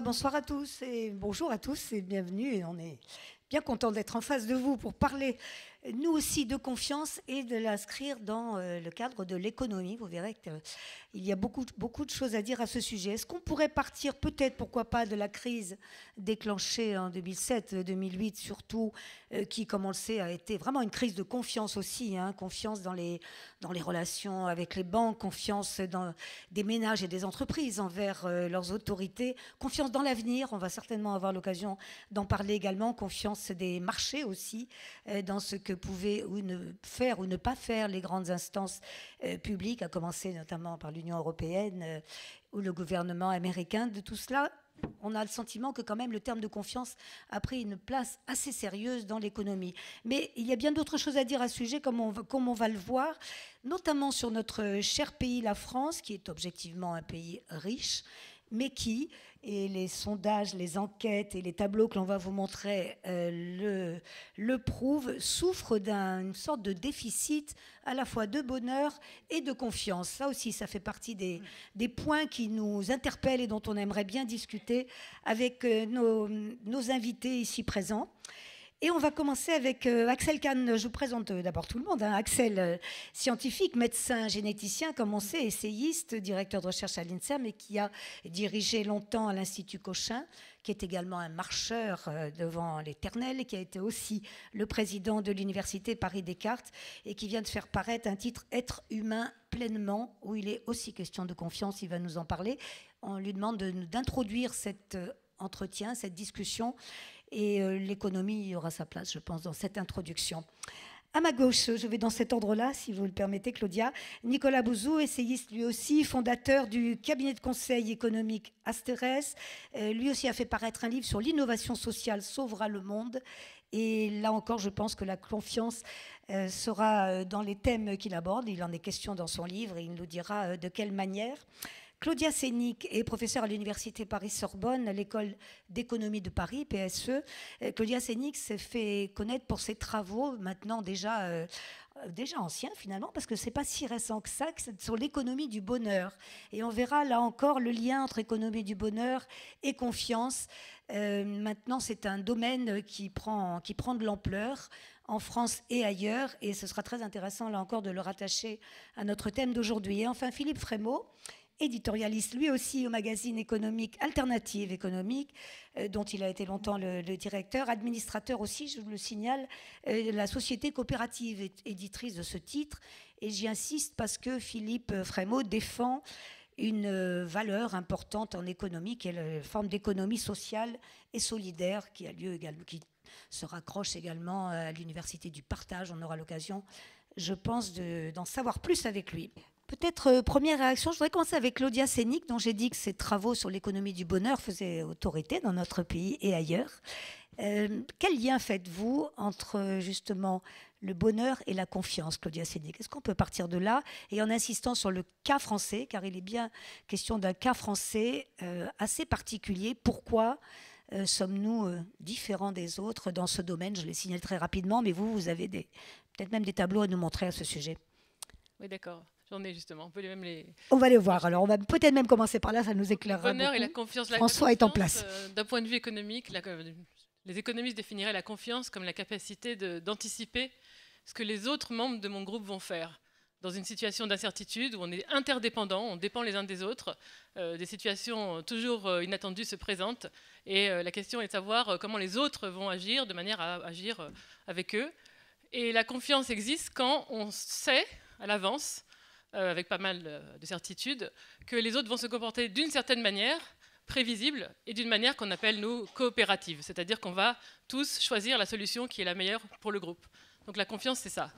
Bonsoir à tous et bonjour à tous et bienvenue. Et on est bien content d'être en face de vous pour parler nous aussi de confiance et de l'inscrire dans euh, le cadre de l'économie. Vous verrez qu'il euh, y a beaucoup, beaucoup de choses à dire à ce sujet. Est-ce qu'on pourrait partir peut-être, pourquoi pas, de la crise déclenchée en 2007-2008 euh, surtout, qui, comme on le sait, a été vraiment une crise de confiance aussi, hein, confiance dans les, dans les relations avec les banques, confiance dans des ménages et des entreprises envers leurs autorités, confiance dans l'avenir, on va certainement avoir l'occasion d'en parler également, confiance des marchés aussi dans ce que pouvaient ou ne faire ou ne pas faire les grandes instances euh, publiques, à commencer notamment par l'Union européenne euh, ou le gouvernement américain, de tout cela, on a le sentiment que quand même le terme de confiance a pris une place assez sérieuse dans l'économie. Mais il y a bien d'autres choses à dire à ce sujet, comme on, comme on va le voir, notamment sur notre euh, cher pays, la France, qui est objectivement un pays riche, mais qui, et les sondages, les enquêtes et les tableaux que l'on va vous montrer euh, le, prouvent, souffrent d'une sorte de déficit à la fois de bonheur et de confiance. Ça aussi, ça fait partie des, points qui nous interpellent et dont on aimerait bien discuter avec euh, nos, nos invités ici présents. Et on va commencer avec euh, Axel Kahn. Je vous présente euh, d'abord tout le monde. Hein. Axel, euh, scientifique, médecin, généticien, comme on sait, essayiste, directeur de recherche à l'INSERM et qui a dirigé longtemps l'Institut Cochin, qui est également un marcheur devant l'éternel, et qui a été aussi le président de l'Université Paris-Descartes et qui vient de faire paraître un titre Être humain pleinement, où il est aussi question de confiance, il va nous en parler. On lui demande d'introduire cet entretien, cette discussion et euh, l'économie aura sa place, je pense, dans cette introduction. À ma gauche, je vais dans cet ordre-là, si vous le permettez, Claudia. Nicolas Bouzou, essayiste lui aussi, fondateur du cabinet de conseil économique Asterès. Euh, lui aussi a fait paraître un livre sur l'innovation sociale sauvera le monde. Et là encore, je pense que la confiance euh, sera dans les thèmes qu'il aborde. Il en est question dans son livre et il nous dira de quelle manière. Claudia Sénic est professeure à l'Université Paris-Sorbonne, à l'école d'économie de Paris, PSE. Euh, Claudia Sénic s'est fait connaître pour ses travaux maintenant déjà, euh, déjà anciens finalement, parce que c'est pas si récent que ça, sur l'économie du bonheur. Et on verra là encore le lien entre économie du bonheur et confiance. Euh, maintenant, c'est un domaine qui prend, qui prend de l'ampleur en France et ailleurs, et ce sera très intéressant là encore de le rattacher à notre thème d'aujourd'hui. Et enfin, Philippe Frémaux, éditorialiste lui aussi au magazine économique Alternative économique, euh, dont il a été longtemps le, directeur, administrateur aussi, je vous le signale, euh, la société coopérative éditrice de ce titre. Et j'y insiste parce que Philippe Frémaux défend une euh, valeur importante en économie, qui est la forme d'économie sociale et solidaire qui a lieu également, qui se raccroche également à l'université du partage. On aura l'occasion, je pense, d'en savoir plus avec lui. Peut-être euh, première réaction, je voudrais commencer avec Claudia Sénic, dont j'ai dit que ses travaux sur l'économie du bonheur faisaient autorité dans notre pays et ailleurs. Euh, quel lien faites-vous entre justement le bonheur et la confiance, Claudia Sénic Est-ce qu'on peut partir de là et en insistant sur le cas français, car il est bien question d'un cas français euh, assez particulier. Pourquoi sommes-nous différents des autres dans ce domaine Je le signale très rapidement, mais vous, vous avez peut-être même des tableaux à nous montrer à ce sujet. Oui, d'accord justement. On peut même les. On va les voir. Alors, on va peut-être même commencer par là. Ça nous éclairera. Le bonheur et la confiance. La François est en place. Euh, d'un point de vue économique, euh, les économistes définiraient la confiance comme la capacité d'anticiper ce que les autres membres de mon groupe vont faire dans une situation d'incertitude où on est interdépendant, on dépend les uns des autres, euh, des situations toujours inattendues se présentent, et la question est de savoir comment les autres vont agir de manière à agir avec eux. Et la confiance existe quand on sait à l'avance euh, avec pas mal euh, de certitudes, que les autres vont se comporter d'une certaine manière, prévisible, et d'une manière qu'on appelle, nous, coopérative, c'est-à-dire qu'on va tous choisir la solution qui est la meilleure pour le groupe. Donc la confiance, c'est ça.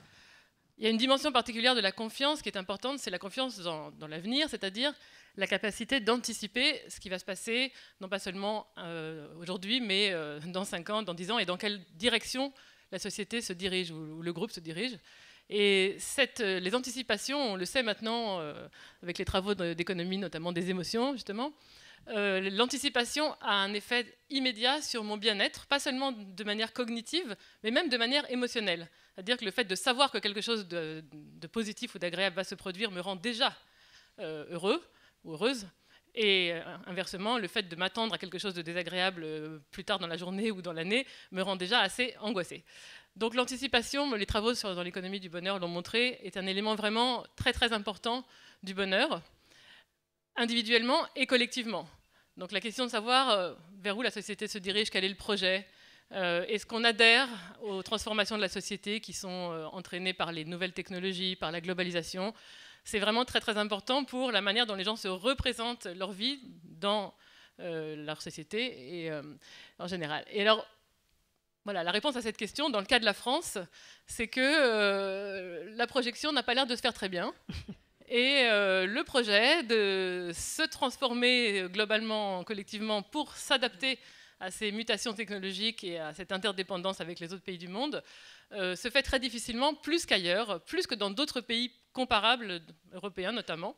Il y a une dimension particulière de la confiance qui est importante, c'est la confiance dans, l'avenir, c'est-à-dire la capacité d'anticiper ce qui va se passer, non pas seulement euh, aujourd'hui, mais dans 5 ans, dans 10 ans, et dans quelle direction la société se dirige ou le groupe se dirige. Et euh, les anticipations, on le sait maintenant euh, avec les travaux d'économie, notamment des émotions, justement, euh, l'anticipation a un effet immédiat sur mon bien-être, pas seulement de manière cognitive, mais même de manière émotionnelle. C'est-à-dire que le fait de savoir que quelque chose de, positif ou d'agréable va se produire me rend déjà heureux ou heureuse. Et inversement, le fait de m'attendre à quelque chose de désagréable plus tard dans la journée ou dans l'année me rend déjà assez angoissée. Donc l'anticipation, les travaux dans l'économie du bonheur l'ont montré, est un élément vraiment très très important du bonheur, individuellement et collectivement. Donc la question de savoir euh, vers où la société se dirige, quel est le projet, euh, est-ce qu'on adhère aux transformations de la société qui sont euh, entraînées par les nouvelles technologies, par la globalisation C'est vraiment très très important pour la manière dont les gens se représentent leur vie dans leur société et en général. Et alors voilà, la réponse à cette question, dans le cas de la France, c'est que euh, la projection n'a pas l'air de se faire très bien. Et euh, le projet de se transformer euh, globalement, collectivement, pour s'adapter à ces mutations technologiques et à cette interdépendance avec les autres pays du monde, se fait très difficilement, plus qu'ailleurs, plus que dans d'autres pays comparables, européens notamment.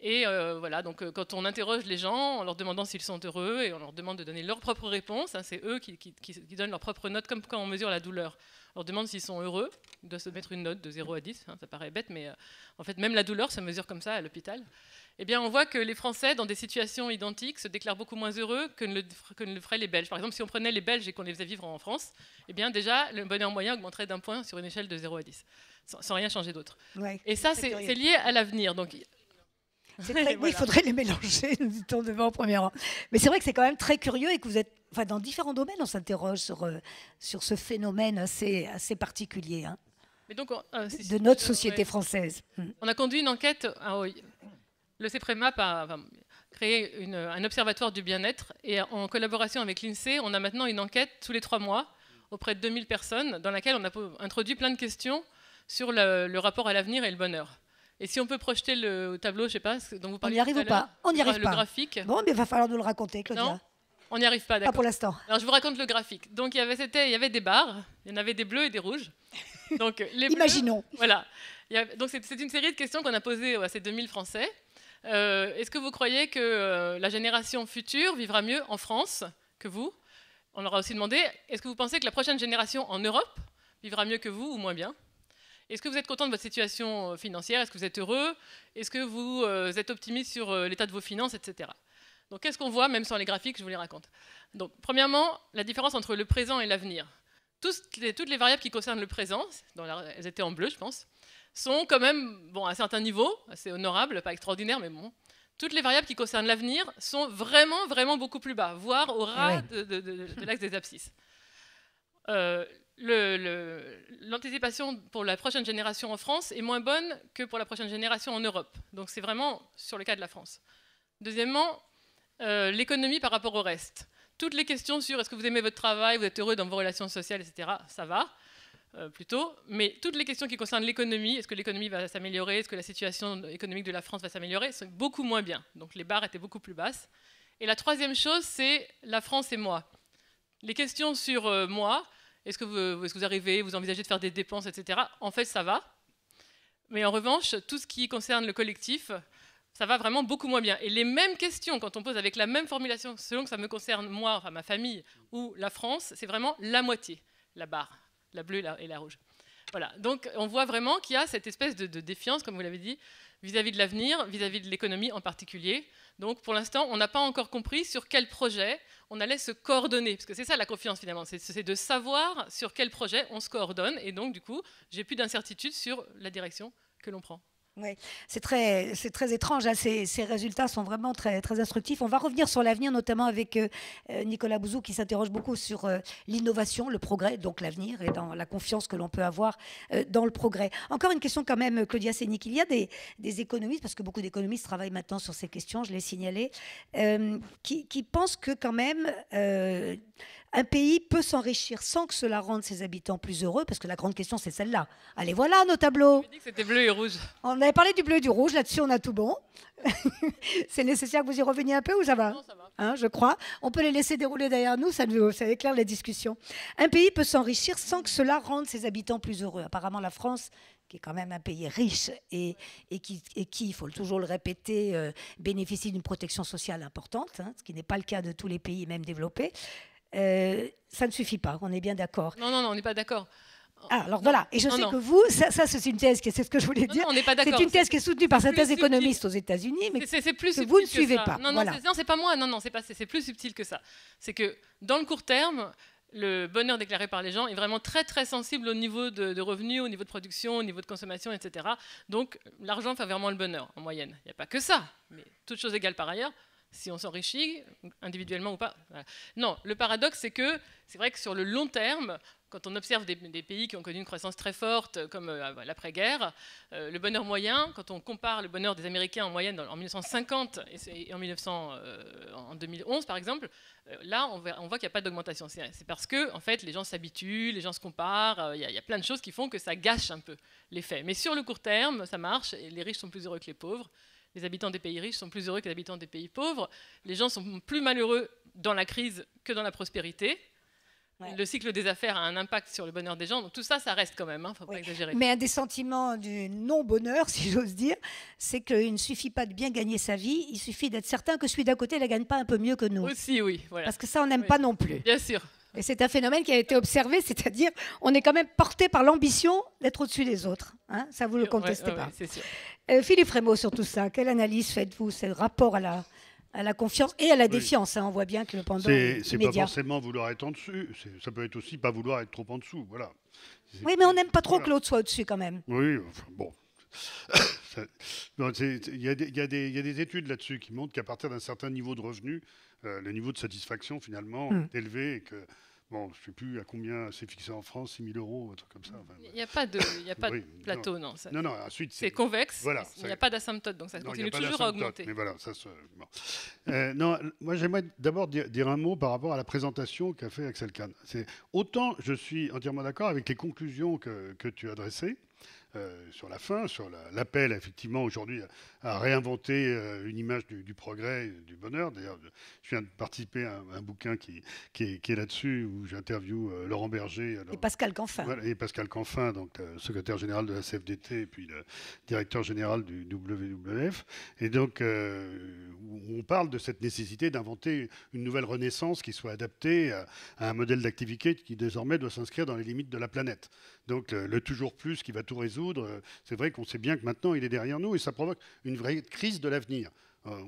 Et euh, voilà, donc euh, quand on interroge les gens en leur demandant s'ils sont heureux et on leur demande de donner leur propre réponse, hein, c'est eux qui, donnent leur propre note, comme quand on mesure la douleur. On leur demande s'ils sont heureux, ils doivent se mettre une note de 0 à 10, hein, ça paraît bête, mais euh, en fait même la douleur se mesure comme ça à l'hôpital. Eh bien on voit que les Français, dans des situations identiques, se déclarent beaucoup moins heureux que ne le, que feraient les Belges. Par exemple, si on prenait les Belges et qu'on les faisait vivre en France, eh bien déjà le bonheur moyen augmenterait d'un point sur une échelle de 0 à 10 sans, rien changer d'autre. et ça, c'est lié à l'avenir. Donc, il faudrait les mélanger, nous dit devant au premier rang. Mais c'est vrai que c'est quand même très curieux et que vous êtes. Enfin, dans différents domaines, on s'interroge sur, euh, sur ce phénomène assez, assez particulier donc, de notre société française. On a conduit une enquête. Euh, le CEPREMAP a créé un observatoire du bien-être et en collaboration avec l'INSEE, on a maintenant une enquête tous les trois mois auprès de 2000 personnes dans laquelle on a introduit plein de questions sur le rapport à l'avenir et le bonheur. Et si on peut projeter le tableau, je sais pas, dont vous parlez. On n'y arrive pas On n'y arrive pas. Le graphique. Bon, mais il va falloir nous le raconter, Claudia. Non on n'y arrive pas, d'accord. Pas pour l'instant. Alors, je vous raconte le graphique. Donc, il y avait, il y avait des barres, il y en avait des bleus et des rouges. Donc, les Imaginons. Voilà. donc, c'est une série de questions qu'on a posées à ces 2000 Français. Euh, est-ce que vous croyez que euh, la génération future vivra mieux en France que vous On leur a aussi demandé, est-ce que vous pensez que la prochaine génération en Europe vivra mieux que vous ou moins bien est-ce que vous êtes content de votre situation euh, financière Est-ce que vous êtes heureux Est-ce que vous euh, êtes optimiste sur euh, l'état de vos finances, etc. Donc qu'est-ce qu'on voit, même sans les graphiques, je vous les raconte. Donc premièrement, la différence entre le présent et l'avenir. Toutes les, variables qui concernent le présent, elles étaient en bleu, je pense, sont quand même bon, à un certain niveau, assez honorable, pas extraordinaire, mais bon. Toutes les variables qui concernent l'avenir sont vraiment, vraiment beaucoup plus bas, voire au ras de, l'axe des abscisses l'anticipation pour la prochaine génération en France est moins bonne que pour la prochaine génération en Europe. Donc c'est vraiment sur le cas de la France. Deuxièmement, euh, l'économie par rapport au reste. Toutes les questions sur est-ce que vous aimez votre travail, vous êtes heureux dans vos relations sociales, etc., ça va euh, plutôt. Mais toutes les questions qui concernent l'économie, est-ce que l'économie va s'améliorer, est-ce que la situation économique de la France va s'améliorer, sont beaucoup moins bien. Donc les barres étaient beaucoup plus basses. Et la troisième chose, c'est la France et moi. Les questions sur euh, moi, est-ce que, vous, que vous arrivez, vous envisagez de faire des dépenses, etc. En fait, ça va. Mais en revanche, tout ce qui concerne le collectif, ça va vraiment beaucoup moins bien. Et les mêmes questions, quand on pose avec la même formulation, selon que ça me concerne moi, enfin ma famille ou la France, c'est vraiment la moitié, la barre, la bleue et la, rouge. Voilà, donc on voit vraiment qu'il y a cette espèce de, défiance, comme vous l'avez dit, vis à -vis de l'avenir, vis-à-vis de l'économie en particulier. Donc pour l'instant, on n'a pas encore compris sur quel projet on allait se coordonner, parce que c'est ça la confiance finalement, c'est de savoir sur quel projet on se coordonne, et donc du coup, j'ai plus d'incertitude sur la direction que l'on prend. Oui, c'est très, très étrange. Hein. Ces, résultats sont vraiment très, très instructifs. On va revenir sur l'avenir, notamment avec euh, euh, Nicolas Bouzou, qui s'interroge beaucoup sur euh, l'innovation, le progrès, donc l'avenir, et dans la confiance que l'on peut avoir dans le progrès. Encore une question quand même, Claudia Sénic. Il y a des, économistes, parce que beaucoup d'économistes travaillent maintenant sur ces questions, je l'ai signalé, qui, qui, pensent que quand même un pays peut s'enrichir sans que cela rende ses habitants plus heureux Parce que la grande question, c'est celle-là. Allez, voilà nos tableaux. C'était bleu et rouge. On avait parlé du bleu et du rouge, là-dessus, on a tout bon. c'est nécessaire que vous y reveniez un peu ou ça va, non, ça va. Hein, je crois. On peut les laisser dérouler derrière nous, ça, ça éclaire la discussion. Un pays peut s'enrichir sans que cela rende ses habitants plus heureux. Apparemment, la France qui est quand même un pays riche et, qui, il faut toujours le répéter, euh, bénéficie d'une protection sociale importante, hein, ce qui n'est pas le cas de tous les pays, même développés. Euh, ça ne suffit pas, on est bien d'accord. Non, non, non, on n'est pas d'accord. Ah, alors voilà, et je sais que vous, ça, c'est une thèse, c'est ce que je voulais dire. on n'est pas d'accord. C'est une thèse qui est soutenue par certains économistes aux États-Unis, mais que vous ne suivez pas. Non, non, c'est, pas moi, non, non, c'est, c'est, plus subtil que ça. C'est que dans le court terme, le bonheur déclaré par les gens est vraiment très très sensible au niveau de, de revenus, au niveau de production, au niveau de consommation, etc. Donc l'argent fait vraiment le bonheur en moyenne. Il n'y a pas que ça, mais toutes choses égales par ailleurs, si on s'enrichit, individuellement ou pas. Non, le paradoxe, c'est que c'est vrai que sur le long terme, quand on observe des, pays qui ont connu une croissance très forte, comme euh, bah, l'après-guerre, euh, le bonheur moyen, quand on compare le bonheur des Américains en moyenne en 1950 et, en, 1900, euh, en, 2011, par exemple, là, on, voit, voit qu'il n'y a pas d'augmentation. C'est parce que, en fait, les gens s'habituent, les gens se comparent, il y, a plein de choses qui font que ça gâche un peu l'effet. Mais sur le court terme, ça marche, et les riches sont plus heureux que les pauvres les habitants des pays riches sont plus heureux que les habitants des pays pauvres. Les gens sont plus malheureux dans la crise que dans la prospérité. Le cycle des affaires a un impact sur le bonheur des gens. Donc tout ça, ça reste quand même. Hein, faut pas exagérer. Mais un des sentiments du non-bonheur, si j'ose dire, c'est qu'il ne suffit pas de bien gagner sa vie. Il suffit d'être certain que celui d'à côté ne gagne pas un peu mieux que nous. Aussi, oui. Voilà. Parce que ça, on n'aime pas non plus. Bien sûr. Et c'est un phénomène qui a été observé, c'est-à-dire on est quand même porté par l'ambition d'être au-dessus des autres. Hein. ça, vous ne le contestez pas. pas. Sûr. Euh, Philippe Frémaux, sur tout ça, quelle analyse faites-vous C'est le rapport à la, confiance et à la défiance. Hein, on voit bien que le pendant. C'est pas forcément vouloir être en dessus. Ça peut être aussi pas vouloir être trop en dessous. Voilà. Oui, mais on n'aime pas trop que l'autre soit au-dessus quand même. Oui, bon. Il y, a des études là-dessus qui montrent qu'à partir d'un certain niveau de revenu, euh, le niveau de satisfaction finalement hmm. est élevé et que Bon, je ne sais plus à combien c'est fixé en France, 6 000 euros, un truc comme ça. il n'y a pas de, plateau, non. non, non, ensuite. C'est convexe, il n'y a pas d'asymptote, donc ça continue toujours à augmenter. Mais voilà, ça se, euh, non, moi j'aimerais d'abord dire, un mot par rapport à la présentation qu'a fait Axel Kahn. Autant je suis entièrement d'accord avec les conclusions que, que tu as dressées, euh, sur la fin, sur l'appel effectivement aujourd'hui à, réinventer euh, une image du, du, progrès, du bonheur. D'ailleurs, je viens de participer à un, bouquin qui, qui, est, là-dessus où j'interview euh, Laurent Berger. et Pascal Canfin. et Pascal Canfin, donc secrétaire général de la CFDT et puis le directeur général du WWF. Et donc, on parle de cette nécessité d'inventer une nouvelle renaissance qui soit adaptée à, un modèle d'activité qui désormais doit s'inscrire dans les limites de la planète. Donc, le, le toujours plus qui va tout résoudre euh, c'est vrai qu'on sait bien que maintenant, il est derrière nous et ça provoque une vraie crise de l'avenir. Euh,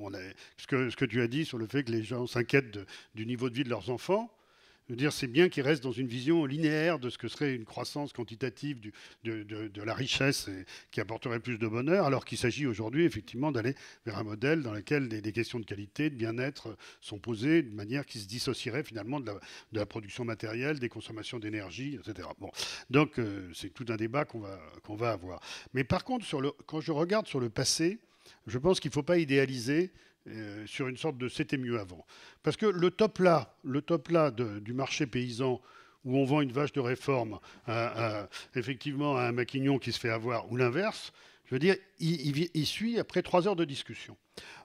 ce, que, tu as dit sur le fait que les gens s'inquiètent du niveau de vie de leurs enfants, dire, c'est bien qu'il reste dans une vision linéaire de ce que serait une croissance quantitative de, la richesse qui apporterait plus de bonheur, alors qu'il s'agit aujourd'hui effectivement d'aller vers un modèle dans lequel des, questions de qualité, de bien-être euh, sont posées de manière qui se dissocierait finalement de la, production matérielle, des consommations d'énergie, etc. Bon, donc euh, c'est tout un débat qu'on va, qu'on va avoir. Mais par contre, quand je regarde sur le passé, je pense qu'il ne faut pas idéaliser euh, sur une sorte de c'était mieux avant. Parce que le top là, le top là du marché paysan où on vend une vache de réforme effectivement à un maquignon qui se fait avoir ou l'inverse, je veux dire, il, suit après trois heures de discussion.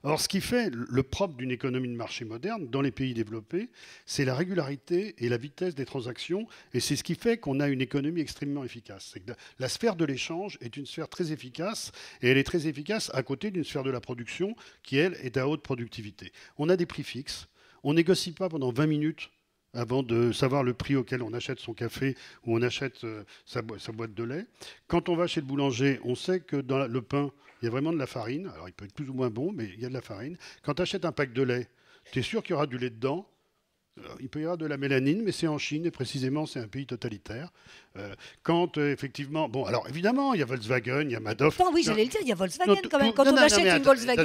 Or, ce qui fait le propre d'une économie de marché moderne dans les pays développés, c'est la régularité et la vitesse des transactions. Et c'est ce qui fait qu'on a une économie extrêmement efficace. la sphère de l'échange est une sphère très efficace et elle est très efficace à côté d'une sphère de la production qui, elle, est à haute productivité. On a des prix fixes. On négocie pas pendant 20 minutes avant de savoir le prix auquel on achète son café ou on achète euh, sa, boîte de lait. Quand on va chez le boulanger, on sait que dans le pain, il y a vraiment de la farine. Alors il peut être plus ou moins bon, mais il y a de la farine. Quand tu achètes un pack de lait, tu es sûr qu'il y aura du lait dedans il peut y avoir de la mélanine, mais c'est en Chine, et précisément, c'est un pays totalitaire. Euh, quand, euh, effectivement, bon, alors évidemment, il y a Volkswagen, il y a Madoff. Non, oui, j'allais le dire, il y a Volkswagen quand même. Quand on achète une Volkswagen.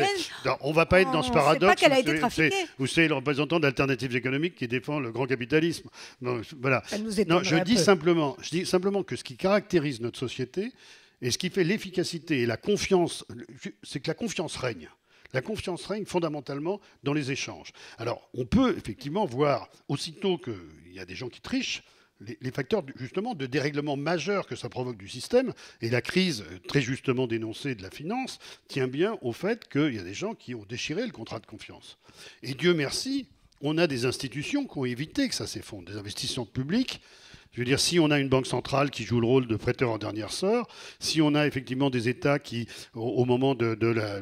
on ne va pas être dans ce paradoxe pas a c'est le représentant d'alternatives économiques qui défend le grand capitalisme. voilà. non, je dis, simplement, je dis simplement que ce qui caractérise notre société et ce qui fait l'efficacité et la confiance, c'est que la confiance règne. La confiance règne fondamentalement dans les échanges. Alors, on peut effectivement voir, aussitôt qu'il y a des gens qui trichent, les, facteurs justement de dérèglement majeur que ça provoque du système. Et la crise euh, très justement dénoncée de la finance tient bien au fait qu'il y a des gens qui ont déchiré le contrat de confiance. Et Dieu merci, on a des institutions qui ont évité que ça s'effondre, des investissements publics je veux dire, si on a une banque centrale qui joue le rôle de prêteur en dernière sort, si on a effectivement des États qui, au, moment de,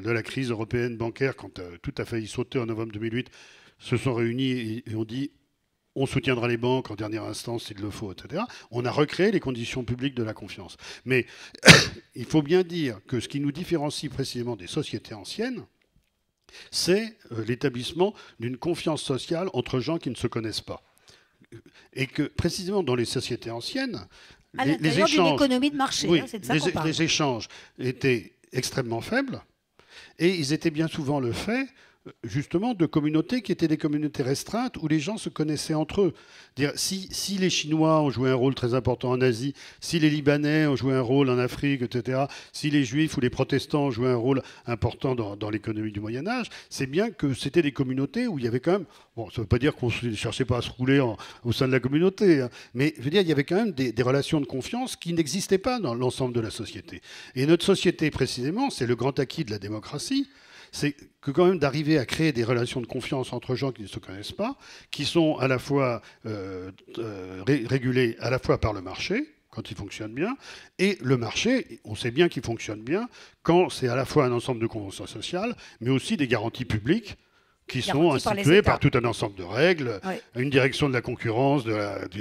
la, crise européenne bancaire, quand euh, tout a failli sauter en novembre 2008, se sont réunis et, et ont dit on soutiendra les banques en dernière instance s'il le faut, etc. On a recréé les conditions publiques de la confiance. Mais il faut bien dire que ce qui nous différencie précisément des sociétés anciennes, c'est euh, l'établissement d'une confiance sociale entre gens qui ne se connaissent pas et que précisément dans les sociétés anciennes, ah, de marché, hein, les échanges étaient extrêmement faibles et ils étaient bien souvent le fait justement de communautés qui étaient des communautés restreintes où les gens se connaissaient entre eux. si, les Chinois ont joué un rôle très important en Asie, si les Libanais ont joué un rôle en Afrique, etc., si les Juifs ou les protestants ont joué un rôle important dans, l'économie du Moyen Âge, c'est bien que c'était des communautés où il y avait quand même, bon, ça ne veut pas dire qu'on ne cherchait pas à se rouler au sein de la communauté, hein, mais je veux dire, il y avait quand même des, des relations de confiance qui n'existaient pas dans l'ensemble de la société. Et notre société, précisément, c'est le grand acquis de la démocratie c'est que quand même d'arriver à créer des relations de confiance entre gens qui ne se connaissent pas, qui sont à la fois euh, euh régulés à la fois par le marché, quand il fonctionne bien. Et le marché, on sait bien qu'il fonctionne bien quand c'est à la fois un ensemble de conventions sociales, mais aussi des garanties publiques qui sont instituées par, tout un ensemble de règles, une direction de la concurrence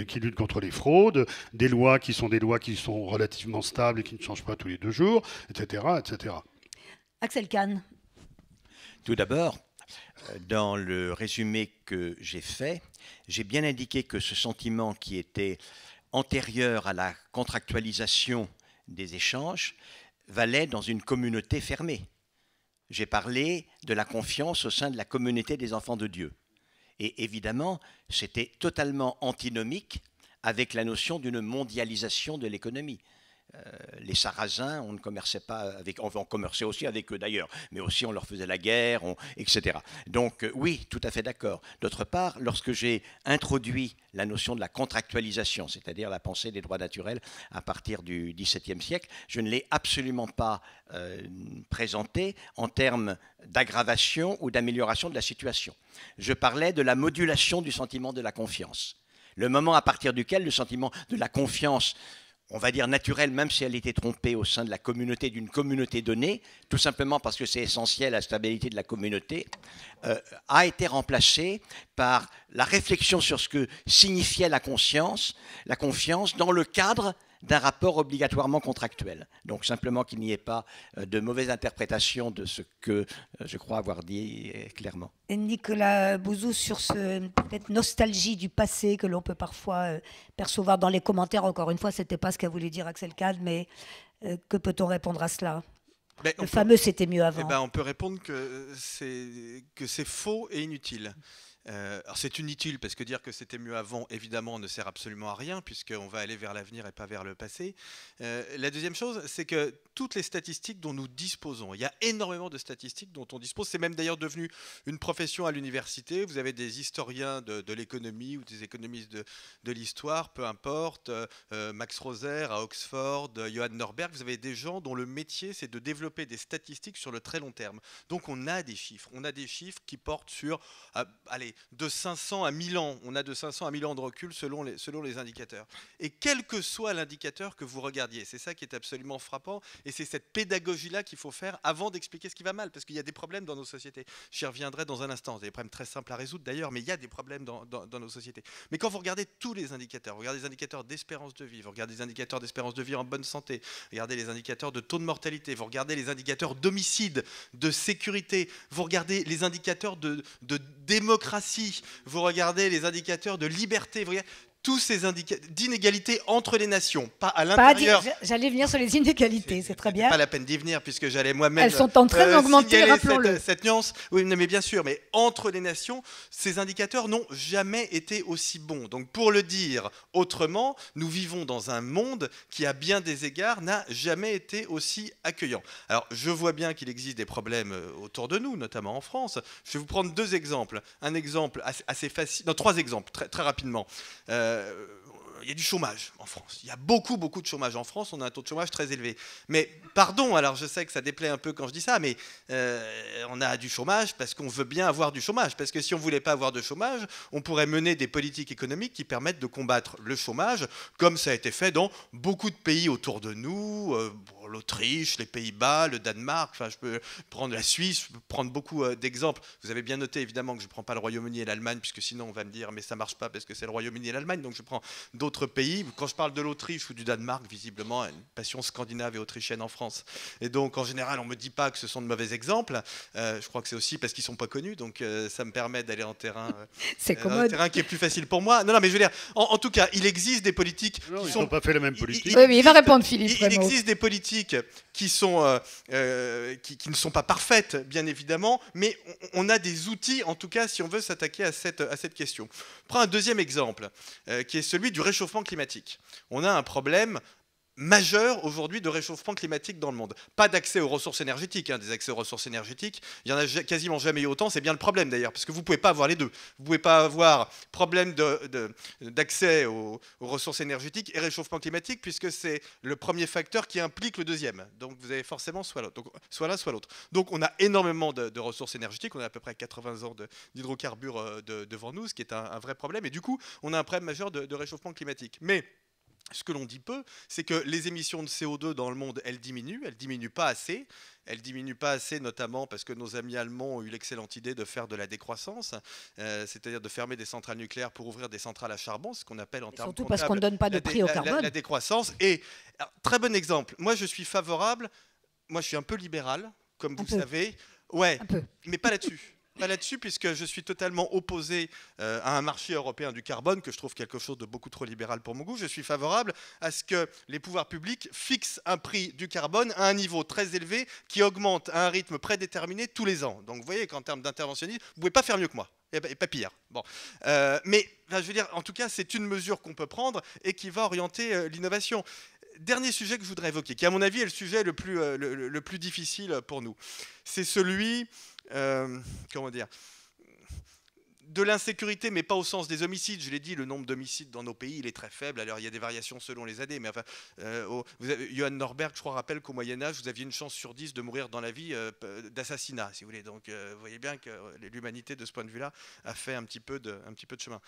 qui lutte contre les fraudes, des lois qui sont des lois qui sont relativement stables et qui ne changent pas tous les deux jours, etc. etc. Axel Kahn, tout d'abord, euh, dans le résumé que j'ai fait, j'ai bien indiqué que ce sentiment qui était antérieur à la contractualisation des échanges valait dans une communauté fermée. J'ai parlé de la confiance au sein de la communauté des enfants de Dieu. Et évidemment, c'était totalement antinomique avec la notion d'une mondialisation de l'économie. Euh, les Sarrasins, on ne commerçait pas avec, eux, on commerçait aussi avec eux d'ailleurs, mais aussi on leur faisait la guerre, on, etc. Donc euh, oui, tout à fait d'accord. D'autre part, lorsque j'ai introduit la notion de la contractualisation, c'est-à-dire la pensée des droits naturels à partir du XVIIe siècle, je ne l'ai absolument pas euh, présentée en termes d'aggravation ou d'amélioration de la situation. Je parlais de la modulation du sentiment de la confiance. Le moment à partir duquel le sentiment de la confiance on va dire, naturelle, même si elle était trompée au sein de la communauté, d'une communauté donnée, tout simplement parce que c'est essentiel à la stabilité de la communauté, euh, a été remplacée par la réflexion sur ce que signifiait la conscience, la confiance, dans le cadre d'un rapport obligatoirement contractuel. Donc simplement qu'il n'y ait pas euh, de mauvaise interprétation de ce que euh, je crois avoir dit euh, clairement. Nicolas Bouzou, sur cette nostalgie du passé que l'on peut parfois percevoir dans les commentaires, encore une fois, ce n'était pas ce qu'a voulu dire Axel Kahn, mais que peut-on répondre à cela ben, Le fameux c'était mieux eh avant. ben, on peut répondre que c'est, que c'est faux et inutile. Euh, c'est inutile parce que dire que c'était mieux avant, évidemment, ne sert absolument à rien puisqu'on va aller vers l'avenir et pas vers le passé. Euh, la deuxième chose, c'est que toutes les statistiques dont nous disposons, il y a énormément de statistiques dont on dispose. C'est même d'ailleurs devenu une profession à l'université. Vous avez des historiens de, l'économie ou des économistes de, l'histoire, peu importe. Euh, euh, Max Roser à Oxford, Johan Norberg, vous avez des gens dont le métier, c'est de développer des statistiques sur le très long terme. Donc on a des chiffres. On a des chiffres qui portent sur, allez, de 500 à 1000 ans. On a de 500 à 1000 ans de recul selon les, indicateurs. Et quel que soit l'indicateur que vous regardiez, c'est ça qui est absolument frappant. Et c'est cette pédagogie-là qu'il faut faire avant d'expliquer ce qui va mal, parce qu'il y a des problèmes dans nos sociétés. J'y reviendrai dans un instant. Des problèmes très simples à résoudre d'ailleurs, mais il y a des problèmes dans, nos sociétés. Mais quand vous regardez tous les indicateurs, vous regardez les indicateurs d'espérance de vie, vous regardez les indicateurs d'espérance de vie en bonne santé, regardez les indicateurs de taux de mortalité, vous regardez les indicateurs d'homicide, de sécurité, vous regardez les indicateurs de démocratie si vous regardez les indicateurs de liberté, vous regardez, tous ces indicateurs d'inégalité entre les nations, pas à l'intérieur. J'allais venir sur les inégalités, c'est très bien. Pas la peine d'y venir puisque j'allais moi-même. Elles sont en train euh, d'augmenter, rappelons-le. Cette, nuance, oui, mais bien sûr, mais entre les nations, ces indicateurs n'ont jamais été aussi bons. Donc pour le dire autrement, nous vivons dans un monde qui, à bien des égards, n'a jamais été aussi accueillant. Alors je vois bien qu'il existe des problèmes euh, autour de nous, notamment en France. Je vais vous prendre deux exemples. Un exemple assez, facile, non, trois exemples très, très rapidement. Euh, euh, il y a du chômage en France. Il y a beaucoup, beaucoup de chômage en France. On a un taux de chômage très élevé. Mais pardon, alors je sais que ça déplaît un peu quand je dis ça, mais euh, on a du chômage parce qu'on veut bien avoir du chômage. Parce que si on ne voulait pas avoir de chômage, on pourrait mener des politiques économiques qui permettent de combattre le chômage, comme ça a été fait dans beaucoup de pays autour de nous. Euh, l'Autriche, les Pays-Bas, le Danemark, enfin, je peux prendre la Suisse, je peux prendre beaucoup euh, d'exemples. Vous avez bien noté évidemment que je ne prends pas le Royaume-Uni et l'Allemagne, puisque sinon on va me dire mais ça ne marche pas parce que c'est le Royaume-Uni et l'Allemagne, donc je prends d'autres pays. Quand je parle de l'Autriche ou du Danemark, visiblement, une passion scandinave et autrichienne en France. Et donc en général, on ne me dit pas que ce sont de mauvais exemples. Euh, je crois que c'est aussi parce qu'ils ne sont pas connus, donc euh, ça me permet d'aller en terrain, terrain qui est plus facile pour moi. Non, non, mais je veux dire, en, tout cas, il existe des politiques. qui ils n'ont sont... pas fait la même politique. Il, va répondre Philippe. il existe des politiques euh, euh, qui, ne sont pas parfaites, bien évidemment, mais on, a des outils, en tout cas, si on veut s'attaquer à cette, à cette question. Prends un deuxième exemple, euh, qui est celui du réchauffement climatique. On a un problème majeur aujourd'hui de réchauffement climatique dans le monde. Pas d'accès aux ressources énergétiques, hein, des accès aux ressources énergétiques, il n'y en a quasiment jamais eu autant, c'est bien le problème d'ailleurs, parce que vous ne pouvez pas avoir les deux. Vous ne pouvez pas avoir problème d'accès de, aux, ressources énergétiques et réchauffement climatique, puisque c'est le premier facteur qui implique le deuxième. Donc vous avez forcément soit l'autre, l'un, soit l'autre. Donc on a énormément de, ressources énergétiques, on a à peu près 80 ans d'hydrocarbures euh, devant nous, ce qui est un, un, vrai problème, et du coup on a un problème majeur de réchauffement climatique. Mais ce que l'on dit peu, c'est que les émissions de CO2 dans le monde, elles diminuent, elles diminuent pas assez. Elles diminuent pas assez, notamment parce que nos amis allemands ont eu l'excellente idée de faire de la décroissance, euh, c'est-à-dire de fermer des centrales nucléaires pour ouvrir des centrales à charbon, ce qu'on appelle en termes surtout parce qu'on ne donne pas de prix au carbone. La, décroissance. Et très bon exemple. Moi, je suis favorable. Moi, je suis un peu libéral, comme vous le savez. Ouais, mais pas là-dessus. pas là-dessus, puisque je suis totalement opposé euh, à un marché européen du carbone, que je trouve quelque chose de beaucoup trop libéral pour mon goût. Je suis favorable à ce que les pouvoirs publics fixent un prix du carbone à un niveau très élevé qui augmente à un rythme prédéterminé tous les ans. Donc vous voyez qu'en termes d'interventionnisme, vous ne pouvez pas faire mieux que moi et ben, pas pire. Bon. Euh, mais je veux dire, en tout cas, c'est une mesure qu'on peut prendre et qui va orienter euh, l'innovation. Dernier sujet que je voudrais évoquer, qui à mon avis est le sujet le plus, le, plus difficile pour nous, c'est celui euh, comment dire, de l'insécurité, mais pas au sens des homicides. Je l'ai dit, le nombre d'homicides dans nos pays, il est très faible. Alors, il y a des variations selon les années. Mais enfin, euh, Johan Norberg, je crois, rappelle qu'au Moyen-Âge, vous aviez une chance sur dix de mourir dans la vie euh, d'assassinat, si vous voulez. Donc, vous voyez bien que l'humanité, de ce point de vue-là, a fait un petit peu de, chemin.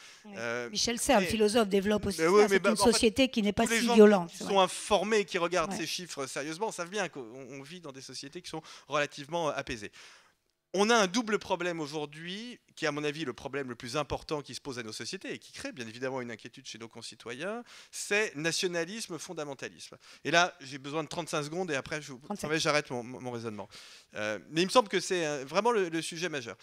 Michel Serres, philosophe, développe aussi bah, une société qui n'est pas si gens Qui sont informés, qui regardent ces chiffres sérieusement, savent bien qu'on vit dans des sociétés qui sont relativement apaisées on a un double problème aujourd'hui, qui est à mon avis le problème le plus important qui se pose à nos sociétés et qui crée bien évidemment une inquiétude chez nos concitoyens, c'est nationalisme, fondamentalisme. Et là, j'ai besoin de 35 secondes et après, j'arrête mon, raisonnement. Euh, mais il me semble que c'est euh, vraiment le sujet majeur.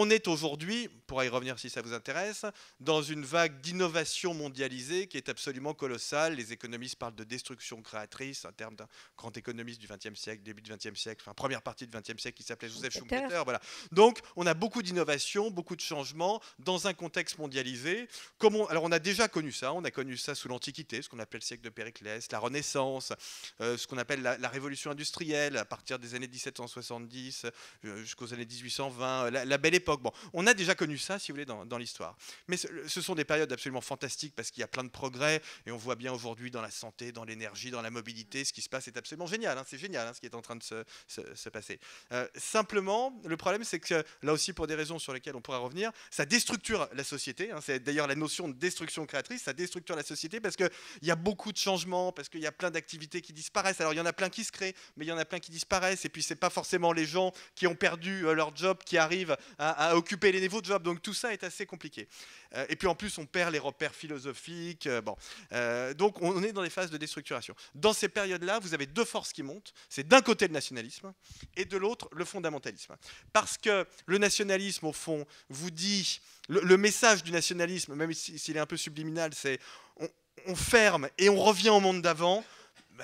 On est aujourd'hui, pour y revenir si ça vous intéresse, dans une vague d'innovation mondialisée qui est absolument colossale. Les économistes parlent de destruction créatrice, un terme d'un grand économiste du XXe siècle, début du XXe siècle, enfin première partie du XXe siècle qui s'appelait Joseph Schumpeter. Voilà. Donc on a beaucoup d'innovation, beaucoup de changements dans un contexte mondialisé. comment alors on a déjà connu ça, on a connu ça sous l'Antiquité, ce qu'on appelle le siècle de Périclès, la Renaissance, euh, ce qu'on appelle la, révolution industrielle à partir des années 1770 euh, jusqu'aux années 1820, euh, la belle époque Bon, on a déjà connu ça, si vous voulez, dans, l'histoire. Mais ce, sont des périodes absolument fantastiques parce qu'il y a plein de progrès et on voit bien aujourd'hui dans la santé, dans l'énergie, dans la mobilité, ce qui se passe est absolument génial. Hein. c'est génial hein, ce qui est en train de se, passer. Euh, simplement, le problème, c'est que là aussi, pour des raisons sur lesquelles on pourra revenir, ça déstructure la société. Hein. c'est d'ailleurs la notion de destruction créatrice, ça déstructure la société parce qu'il y a beaucoup de changements, parce qu'il y a plein d'activités qui disparaissent. Alors, il y en a plein qui se créent, mais il y en a plein qui disparaissent. Et puis, c'est pas forcément les gens qui ont perdu euh, leur job qui arrivent à à, occuper les niveaux de job. Donc tout ça est assez compliqué. Euh, et puis en plus, on perd les repères philosophiques. Euh, bon. Euh, donc on est dans des phases de déstructuration. Dans ces périodes-là, vous avez deux forces qui montent. C'est d'un côté le nationalisme et de l'autre le fondamentalisme. Parce que le nationalisme, au fond, vous dit, le, message du nationalisme, même s'il est un peu subliminal, c'est on, on ferme et on revient au monde d'avant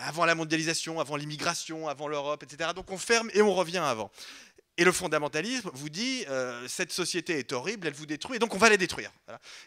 avant la mondialisation, avant l'immigration, avant l'Europe, etc. Donc on ferme et on revient avant. Et le fondamentalisme vous dit euh, cette société est horrible, elle vous détruit, et donc on va la détruire.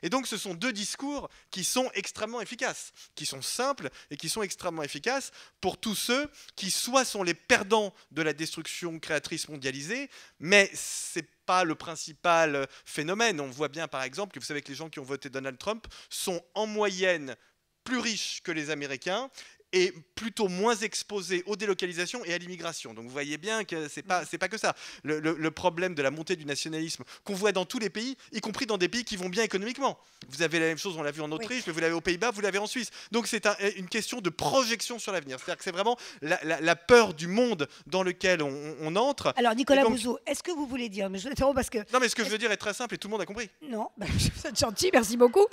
Et donc ce sont deux discours qui sont extrêmement efficaces, qui sont simples et qui sont extrêmement efficaces pour tous ceux qui soit sont les perdants de la destruction créatrice mondialisée, mais c'est pas le principal euh, phénomène. On voit bien par exemple que vous savez que les gens qui ont voté Donald Trump sont en moyenne plus riches que les Américains est plutôt moins exposé aux délocalisations et à l'immigration. Donc vous voyez bien que c'est pas mm. c'est pas que ça. Le, problème de la montée du nationalisme qu'on voit dans tous les pays, y compris dans des pays qui vont bien économiquement. Vous avez la même chose, on l'a vu en Autriche, mais vous l'avez aux Pays-Bas, vous l'avez en Suisse. Donc c'est eh, une question de projection sur l'avenir. C'est-à-dire que c'est vraiment la, peur du monde dans lequel on, entre. Alors Nicolas Bouzou, est-ce que vous voulez dire Mais je parce que non, mais ce que je veux dire est très simple et tout le monde a compris. Non, bah, vous êtes gentil, merci beaucoup.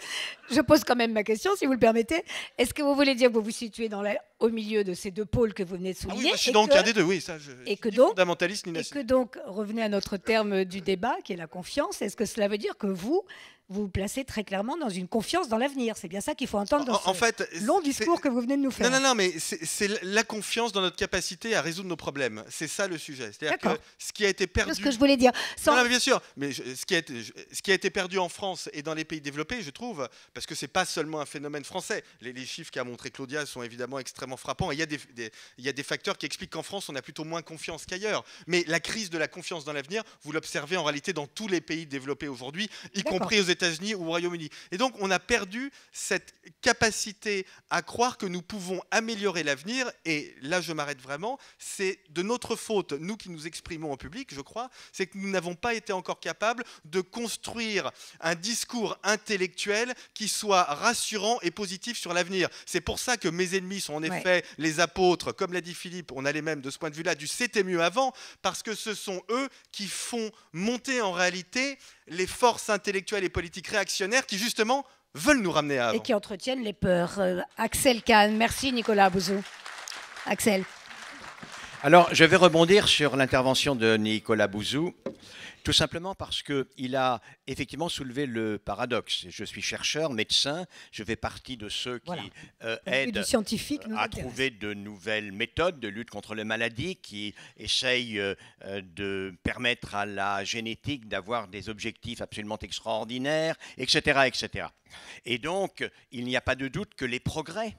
Je pose quand même ma question, si vous le permettez. Est-ce que vous voulez dire que vous vous situez dans au milieu de ces deux pôles que vous venez de ah souligner. oui, bah, je suis des deux, oui. et, que donc, et que donc, revenez à notre terme du débat, qui est la confiance. Est-ce que cela veut dire que vous, vous placez très clairement dans une confiance dans l'avenir. C'est bien ça qu'il faut entendre dans en, ce long discours que vous venez de nous faire. Non, non, non, mais c'est la confiance dans notre capacité à résoudre nos problèmes. C'est ça le sujet. C'est-à-dire que ce qui a été perdu. ce que je voulais dire. bien sûr. Mais ce, qui a été, ce qui a été perdu en France et dans les pays développés, je trouve, parce que c'est pas seulement un phénomène français. Les, chiffres qu'a montré Claudia sont évidemment extrêmement frappants. Et il y a des, il y a des facteurs qui expliquent qu'en France, on a plutôt moins confiance qu'ailleurs. Mais la crise de la confiance dans l'avenir, vous l'observez en réalité dans tous les pays développés aujourd'hui, y compris aux États-Unis États-Unis ou Royaume-Uni. Et donc, on a perdu cette capacité à croire que nous pouvons améliorer l'avenir. Et là, je m'arrête vraiment. C'est de notre faute, nous qui nous exprimons en public, je crois, c'est que nous n'avons pas été encore capables de construire un discours intellectuel qui soit rassurant et positif sur l'avenir. C'est pour ça que mes ennemis sont en effet les apôtres, comme l'a dit Philippe, on allait même, de ce point de vue-là, du c'était mieux avant, parce que ce sont eux qui font monter en réalité les forces intellectuelles et politiques réactionnaires qui justement veulent nous ramener à avant. Et qui entretiennent les peurs. Euh, Axel Kahn, merci Nicolas Bouzou. Axel. Alors, je vais rebondir sur l'intervention de Nicolas Bouzou. Tout simplement parce qu'il a effectivement soulevé le paradoxe. Je suis chercheur, médecin, je fais partie de ceux qui euh, aident euh, à trouver de nouvelles méthodes de lutte contre les maladies, qui essayent euh, de permettre à la génétique d'avoir des objectifs absolument extraordinaires, etc. etc. Et donc, il n'y a pas de doute que les progrès,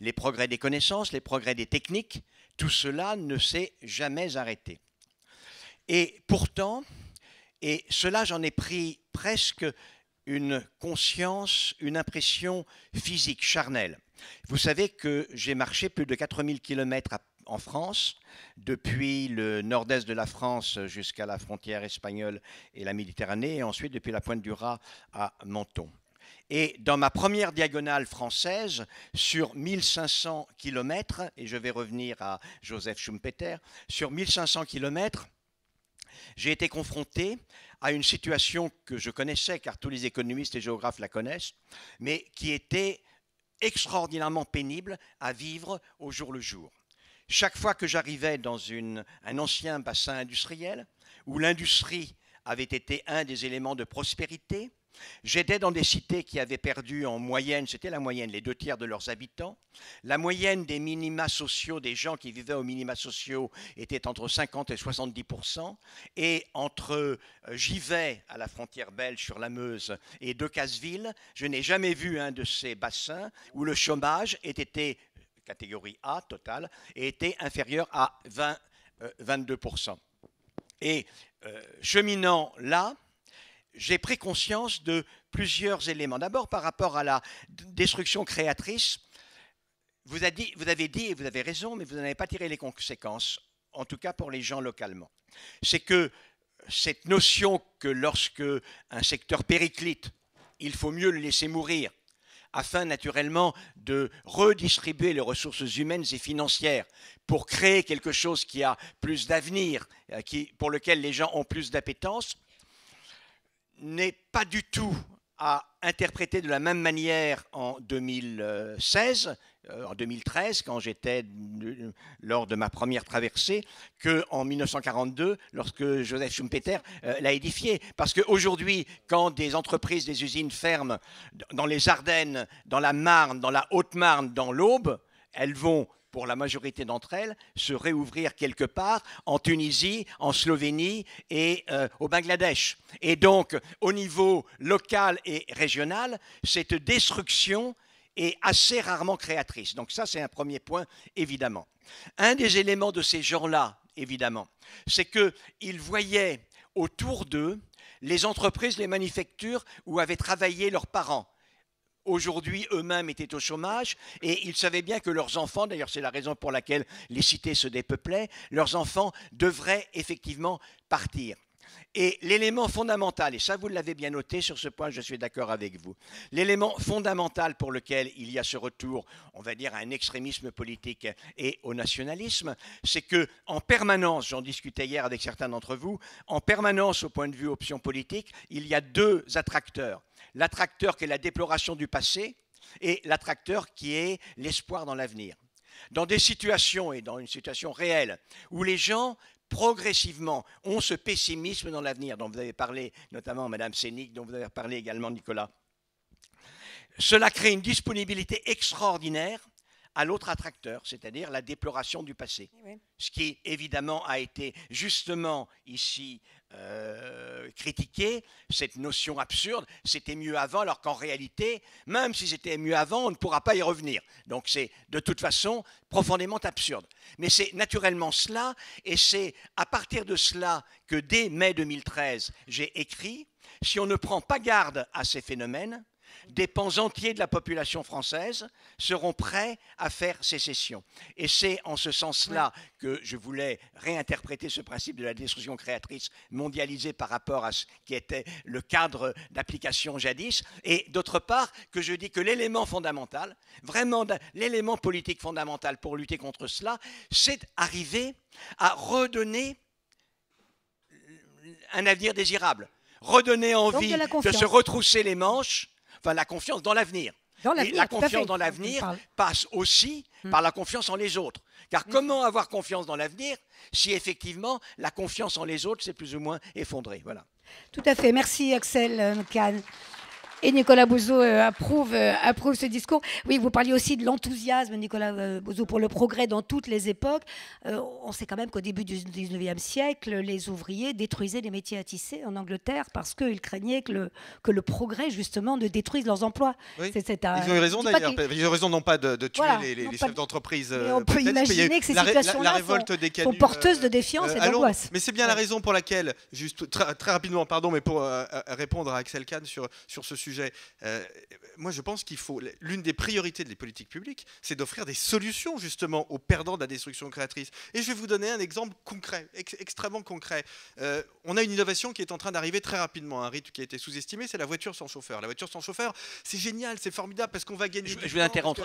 les progrès des connaissances, les progrès des techniques, tout cela ne s'est jamais arrêté. Et pourtant, et cela, j'en ai pris presque une conscience, une impression physique, charnelle. Vous savez que j'ai marché plus de 4000 km en France, depuis le nord-est de la France jusqu'à la frontière espagnole et la Méditerranée, et ensuite depuis la pointe du Raz à Menton. Et dans ma première diagonale française, sur 1500 km, et je vais revenir à Joseph Schumpeter, sur 1500 km, j'ai été confronté à une situation que je connaissais, car tous les économistes et géographes la connaissent, mais qui était extraordinairement pénible à vivre au jour le jour. Chaque fois que j'arrivais dans un ancien bassin industriel, où l'industrie avait été un des éléments de prospérité, J'étais dans des cités qui avaient perdu en moyenne, c'était la moyenne, les deux tiers de leurs habitants. La moyenne des minima sociaux, des gens qui vivaient aux minima sociaux, était entre 50 et 70 Et entre Givet, euh, à la frontière belge sur la Meuse, et Casseville, je n'ai jamais vu un de ces bassins où le chômage était catégorie A totale, était inférieur à 20, 22 euh, Et euh, cheminant là, j'ai pris conscience de plusieurs éléments. D'abord, par rapport à la destruction créatrice, vous, avez dit, et vous avez raison, mais vous n'avez pas tiré les conséquences, en tout cas pour les gens localement. C'est que cette notion que lorsque un secteur périclite, il faut mieux le laisser mourir, afin naturellement de redistribuer les ressources humaines et financières pour créer quelque chose qui a plus d'avenir, euh, pour lequel les gens ont plus d'appétence, n'est pas du tout à interpréter de la même manière en 2016, euh, en 2013, quand j'étais lors de ma première traversée, qu'en 1942, lorsque Joseph Schumpeter euh, l'a édifié. Parce qu'aujourd'hui, quand des entreprises, des usines ferment dans les Ardennes, dans la Marne, dans la Haute-Marne, dans l'Aube, elles vont pour la majorité d'entre elles, se réouvrir quelque part en Tunisie, en Slovénie et euh, au Bangladesh. Et donc, au niveau local et régional, cette destruction est assez rarement créatrice. Donc ça, c'est un premier point, évidemment. Un des éléments de ces gens-là, évidemment, c'est qu'ils voyaient autour d'eux les entreprises, les manufactures où avaient travaillé leurs parents, aujourd'hui eux-mêmes étaient au chômage et ils savaient bien que leurs enfants, d'ailleurs c'est la raison pour laquelle les cités se dépeuplaient, leurs enfants devraient effectivement partir. Et l'élément fondamental, et ça vous l'avez bien noté, sur ce point je suis d'accord avec vous, l'élément fondamental pour lequel il y a ce retour, on va dire, à un extrémisme politique et au nationalisme, c'est que en permanence, j'en discutais hier avec certains d'entre vous, en permanence au point de vue option politique, il y a deux attracteurs. L'attracteur qui est la déploration du passé et l'attracteur qui est l'espoir dans l'avenir dans des situations et dans une situation réelle où les gens progressivement ont ce pessimisme dans l'avenir dont vous avez parlé, notamment Madame Sénic, dont vous avez parlé également Nicolas. Cela crée une disponibilité extraordinaire à l'autre attracteur, c'est-à-dire la déploration du passé. Ce qui, évidemment, a été justement ici euh, critiquer cette notion absurde, c'était mieux avant, alors qu'en réalité, même si c'était mieux avant, on ne pourra pas y revenir. Donc c'est de toute façon profondément absurde. Mais c'est naturellement cela, et c'est à partir de cela que dès mai 2013, j'ai écrit, si on ne prend pas garde à ces phénomènes, des pans entiers de la population française seront prêts à faire sécession. Et c'est en ce sens-là que je voulais réinterpréter ce principe de la destruction créatrice mondialisée par rapport à ce qui était le cadre d'application jadis. Et d'autre part, que je dis que l'élément fondamental, vraiment l'élément politique fondamental pour lutter contre cela, c'est arriver à redonner un avenir désirable redonner envie de, se retrousser les manches enfin la confiance dans l'avenir. la confiance dans l'avenir passe aussi hmm. par la confiance en les autres. Car hmm. comment avoir confiance dans l'avenir si effectivement la confiance en les autres s'est plus ou moins effondrée Voilà. Tout à fait. Merci Axel euh, Kahn. Et Nicolas Bouzou euh, approuve, euh, approuve ce discours. Oui, vous parliez aussi de l'enthousiasme, Nicolas euh, Bouzou, pour le progrès dans toutes les époques. on sait quand même qu'au début du 19e siècle, les ouvriers détruisaient les métiers à tisser en Angleterre parce qu'ils craignaient que le, que le progrès, justement, ne détruise leurs emplois. Ils ont eu raison d'ailleurs. Ils ont raison non pas de, tuer les, chefs d'entreprise. on peut imaginer que ces situations-là sont, sont, porteuses de défiance et d'angoisse. Mais c'est bien la raison pour laquelle, juste très, rapidement, pardon, mais pour répondre à Axel Kahn sur, sur ce sujet euh, moi, je pense qu'il faut. L'une des priorités des politiques publiques, c'est d'offrir des solutions, justement, aux perdants de la destruction créatrice. Et je vais vous donner un exemple concret, extrêmement concret. Euh, on a une innovation qui est en train d'arriver très rapidement, un rythme qui a été sous-estimé, c'est la voiture sans chauffeur. La voiture sans chauffeur, c'est génial, c'est formidable parce qu'on va gagner. Je, du vais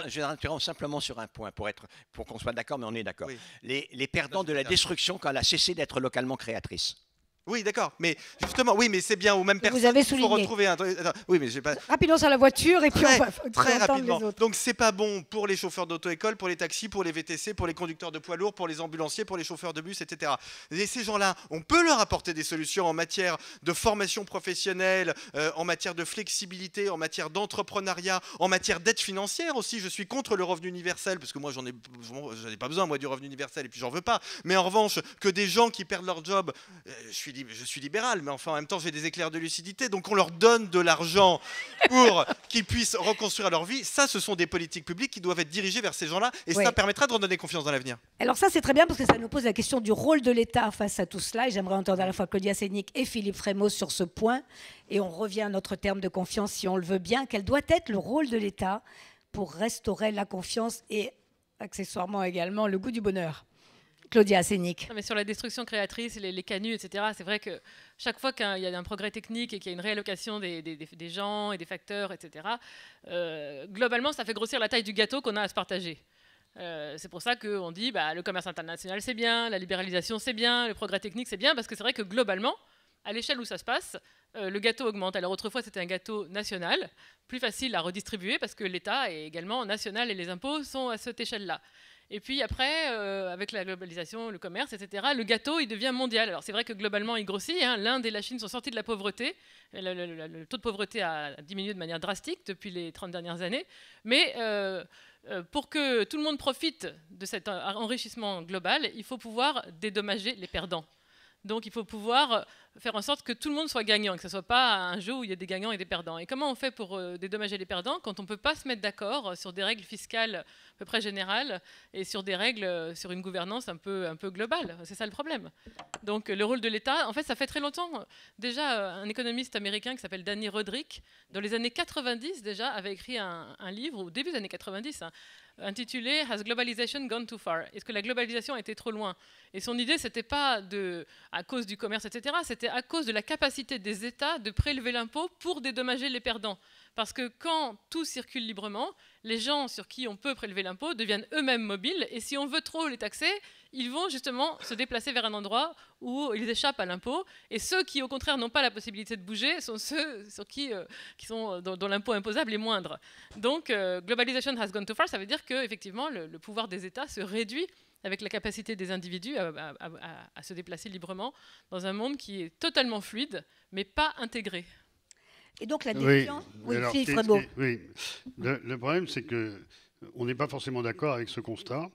je vais simplement sur un point pour, être, pour qu'on soit d'accord, mais on est d'accord. les, perdants de la destruction quand elle a cessé d'être localement créatrice. Oui, d'accord. Mais justement, oui, mais c'est bien aux mêmes personnes. Vous avez retrouver oui, mais j'ai pas. Rapidement sur la voiture et puis très, on va très rapidement. Donc c'est pas bon pour les chauffeurs d'auto-école, pour les taxis, pour les VTC, pour les conducteurs de poids lourds, pour les ambulanciers, pour les chauffeurs de bus, etc. Et ces gens-là, on peut leur apporter des solutions en matière de formation professionnelle, euh, en matière de flexibilité, en matière d'entrepreneuriat, en matière d'aide financière aussi. Je suis contre le revenu universel parce que moi j'en ai, j'en ai pas besoin moi du revenu universel et puis j'en veux pas. Mais en revanche, que des gens qui perdent leur job, euh, je suis je suis libéral, mais enfin en même temps j'ai des éclairs de lucidité, donc on leur donne de l'argent pour qu'ils puissent reconstruire leur vie. Ça, ce sont des politiques publiques qui doivent être dirigées vers ces gens-là, et ça permettra de redonner confiance dans l'avenir. Alors ça, c'est très bien parce que ça nous pose la question du rôle de l'État face à tout cela, et j'aimerais entendre à la fois Claudia Sénic et Philippe Frémaux sur ce point, et on revient à notre terme de confiance si on le veut bien. Quel doit être le rôle de l'État pour restaurer la confiance et accessoirement également le goût du bonheur Claudia Sénic. mais sur la destruction créatrice, les, les canuts, etc., c'est vrai que chaque fois qu'il y a un progrès technique et qu'il y a une réallocation des, gens et des facteurs, etc., euh, globalement, ça fait grossir la taille du gâteau qu'on a à se partager. Euh, c'est pour ça qu'on dit bah, le commerce international c'est bien, la libéralisation c'est bien, le progrès technique c'est bien, parce que c'est vrai que globalement, à l'échelle où ça se passe, euh, le gâteau augmente. Alors autrefois c'était un gâteau national, plus facile à redistribuer parce que l'État est également national et les impôts sont à cette échelle-là. Et puis après, euh, avec la globalisation, le commerce, etc., le gâteau, il devient mondial. Alors c'est vrai que globalement, il grossit. Hein. L'Inde et la Chine sont sortis de la pauvreté. Le, taux de pauvreté a diminué de manière drastique depuis les 30 dernières années. Mais euh, euh, pour que tout le monde profite de cet enrichissement global, il faut pouvoir dédommager les perdants. Donc il faut pouvoir euh, faire en sorte que tout le monde soit gagnant, que ce ne soit pas un jeu où il y a des gagnants et des perdants. Et comment on fait pour euh, dédommager les perdants quand on ne peut pas se mettre d'accord euh, sur des règles fiscales à peu près générales et sur des règles, sur une gouvernance un peu, un peu globale C'est ça le problème. Donc le rôle de l'État, en fait, ça fait très longtemps. Déjà, un économiste américain qui s'appelle Danny Roderick, dans les années 90 déjà, avait écrit un, livre, au début des années 90, intitulé Has Globalization Gone Too Far Est-ce que la globalisation a été trop loin Et son idée, c'était pas de, à cause du commerce, etc., c'était à cause de la capacité des États de prélever l'impôt pour dédommager les perdants. Parce que quand tout circule librement, les gens sur qui on peut prélever l'impôt deviennent eux-mêmes mobiles, et si on veut trop les taxer, ils vont justement se déplacer vers un endroit où ils échappent à l'impôt, et ceux qui au contraire n'ont pas la possibilité de bouger sont ceux euh, qui, sont, euh, dont, l'impôt imposable est moindre. Donc globalisation euh, globalization has gone too far, ça veut dire qu'effectivement, le, pouvoir des États se réduit avec la capacité des individus à, se déplacer librement dans un monde qui est totalement fluide, mais pas intégré. Et donc la défiance. Oui, oui, beau. oui. Le, problème, c'est que on n'est pas forcément d'accord avec ce constat.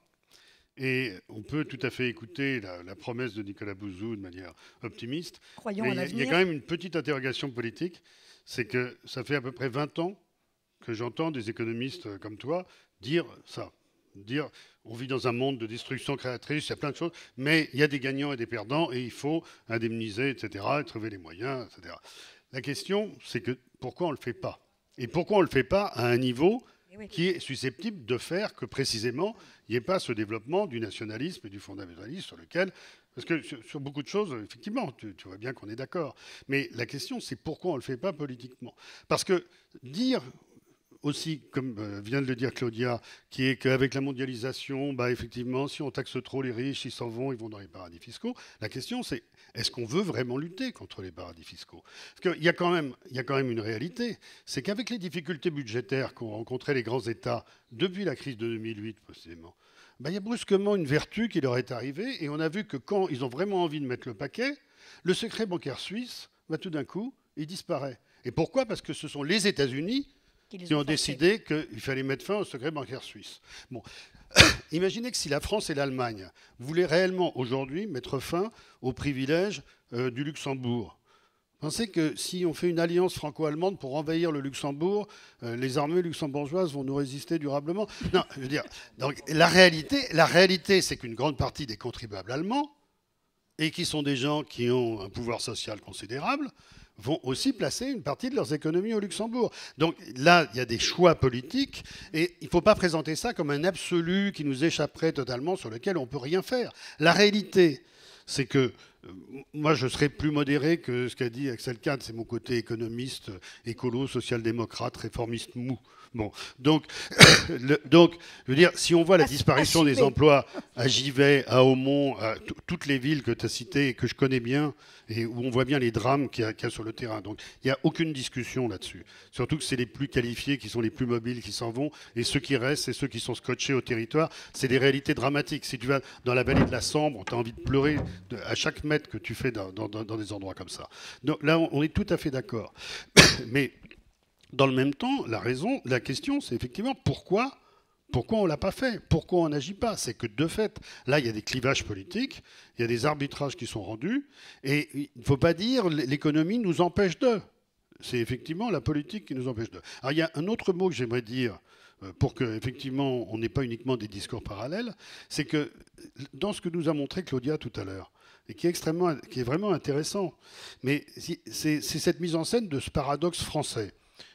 Et on peut tout à fait écouter la, promesse de Nicolas Bouzou de manière optimiste. Croyons mais il y, a quand même une petite interrogation politique. C'est que ça fait à peu près 20 ans que j'entends des économistes comme toi dire ça. Dire on vit dans un monde de destruction créatrice, il y a plein de choses, mais il y a des gagnants et des perdants et il faut indemniser, etc., trouver les moyens, etc. La question, c'est que pourquoi on ne le fait pas Et pourquoi on ne le fait pas à un niveau eh qui est susceptible de faire que précisément il n'y ait pas ce développement du nationalisme et du fondamentalisme sur lequel. Parce que sur, beaucoup de choses, effectivement, tu, tu vois bien qu'on est d'accord. Mais la question, c'est pourquoi on ne le fait pas politiquement. Parce que dire aussi, comme euh, vient de le dire Claudia, qui est qu'avec la mondialisation, bah, effectivement, si on taxe trop les riches, ils s'en vont, ils vont dans les paradis fiscaux. La question, c'est est-ce qu'on veut vraiment lutter contre les paradis fiscaux Parce qu'il y, a quand même, il y a quand même une réalité, c'est qu'avec les difficultés budgétaires qu'ont rencontrées les grands États depuis la crise de 2008, bah, il y a brusquement une vertu qui leur est arrivée, et on a vu que quand ils ont vraiment envie de mettre le paquet, le secret bancaire suisse, bah, tout d'un coup, il disparaît. Et pourquoi Parce que ce sont les États-Unis qui ont, décidé qu'il fallait mettre fin au secret bancaire suisse. Imaginez que si la France et l'Allemagne voulaient réellement aujourd'hui mettre fin aux privilèges euh, du Luxembourg, pensez que si on fait une alliance franco-allemande pour envahir le Luxembourg, euh, les armées luxembourgeoises vont nous résister durablement. Non, je veux dire, donc, la réalité, la réalité c'est qu'une grande partie des contribuables allemands, et qui sont des gens qui ont un pouvoir social considérable, vont aussi placer une partie de leurs économies au Luxembourg. Donc là, il y a des choix politiques et il ne faut pas présenter ça comme un absolu qui nous échapperait totalement, sur lequel on ne peut rien faire. La réalité, c'est que euh, moi, je serais plus modéré que ce qu'a dit Axel Kahn, c'est mon côté économiste, écolo, social-démocrate, réformiste mou. Bon, donc, donc, je veux dire, si on voit la ah, disparition des emplois à Givet, à Aumont, à toutes les villes que tu as citées et que je connais bien, et où on voit bien les drames qu'il y, a sur le terrain. Donc, il n'y a aucune discussion là-dessus. Surtout que c'est les plus qualifiés qui sont les plus mobiles qui s'en vont, et ceux qui restent, c'est ceux qui sont scotchés au territoire. C'est des réalités dramatiques. Si tu vas dans la vallée de la Sambre, tu as envie de pleurer à chaque mètre que tu fais dans, des endroits comme ça. Donc là, on est tout à fait d'accord. Mais dans le même temps, la raison, la question, c'est effectivement pourquoi, pourquoi on ne l'a pas fait, pourquoi on n'agit pas. C'est que de fait, là, il y a des clivages politiques, il y a des arbitrages qui sont rendus, et il ne faut pas dire l'économie nous empêche de. C'est effectivement la politique qui nous empêche de. Alors il y a un autre mot que j'aimerais dire euh, pour que effectivement on n'ait pas uniquement des discours parallèles, c'est que dans ce que nous a montré Claudia tout à l'heure, et qui est extrêmement, qui est vraiment intéressant, mais c'est cette mise en scène de ce paradoxe français.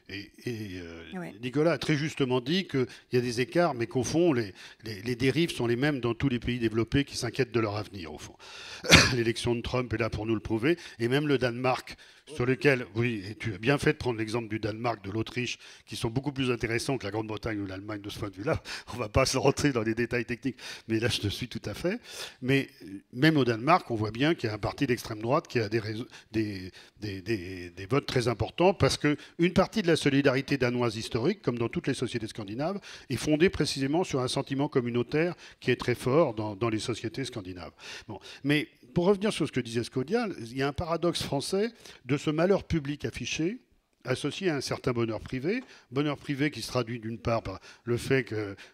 Et, euh, Nicolas a très justement dit qu'il y a des écarts, mais qu'au fond, les, les, dérives sont les mêmes dans tous les pays développés qui s'inquiètent de leur avenir, au fond. L'élection de Trump est là pour nous le prouver, et même le Danemark, sur lesquels, oui, tu as bien fait de prendre l'exemple du Danemark, de l'Autriche, qui sont beaucoup plus intéressants que la Grande-Bretagne ou l'Allemagne de ce point de vue-là. On ne va pas se rentrer dans les détails techniques, mais là, je te suis tout à fait. Mais euh, même au Danemark, on voit bien qu'il y a un parti d'extrême droite qui a des, votes très importants, parce qu'une partie de la solidarité danoise historique, comme dans toutes les sociétés scandinaves, est fondée précisément sur un sentiment communautaire qui est très fort dans, dans les sociétés scandinaves. Bon. Mais pour revenir sur ce que disait Scodia, il y a un paradoxe français de ce malheur public affiché associé à un certain bonheur privé, bonheur privé qui se traduit d'une part par le fait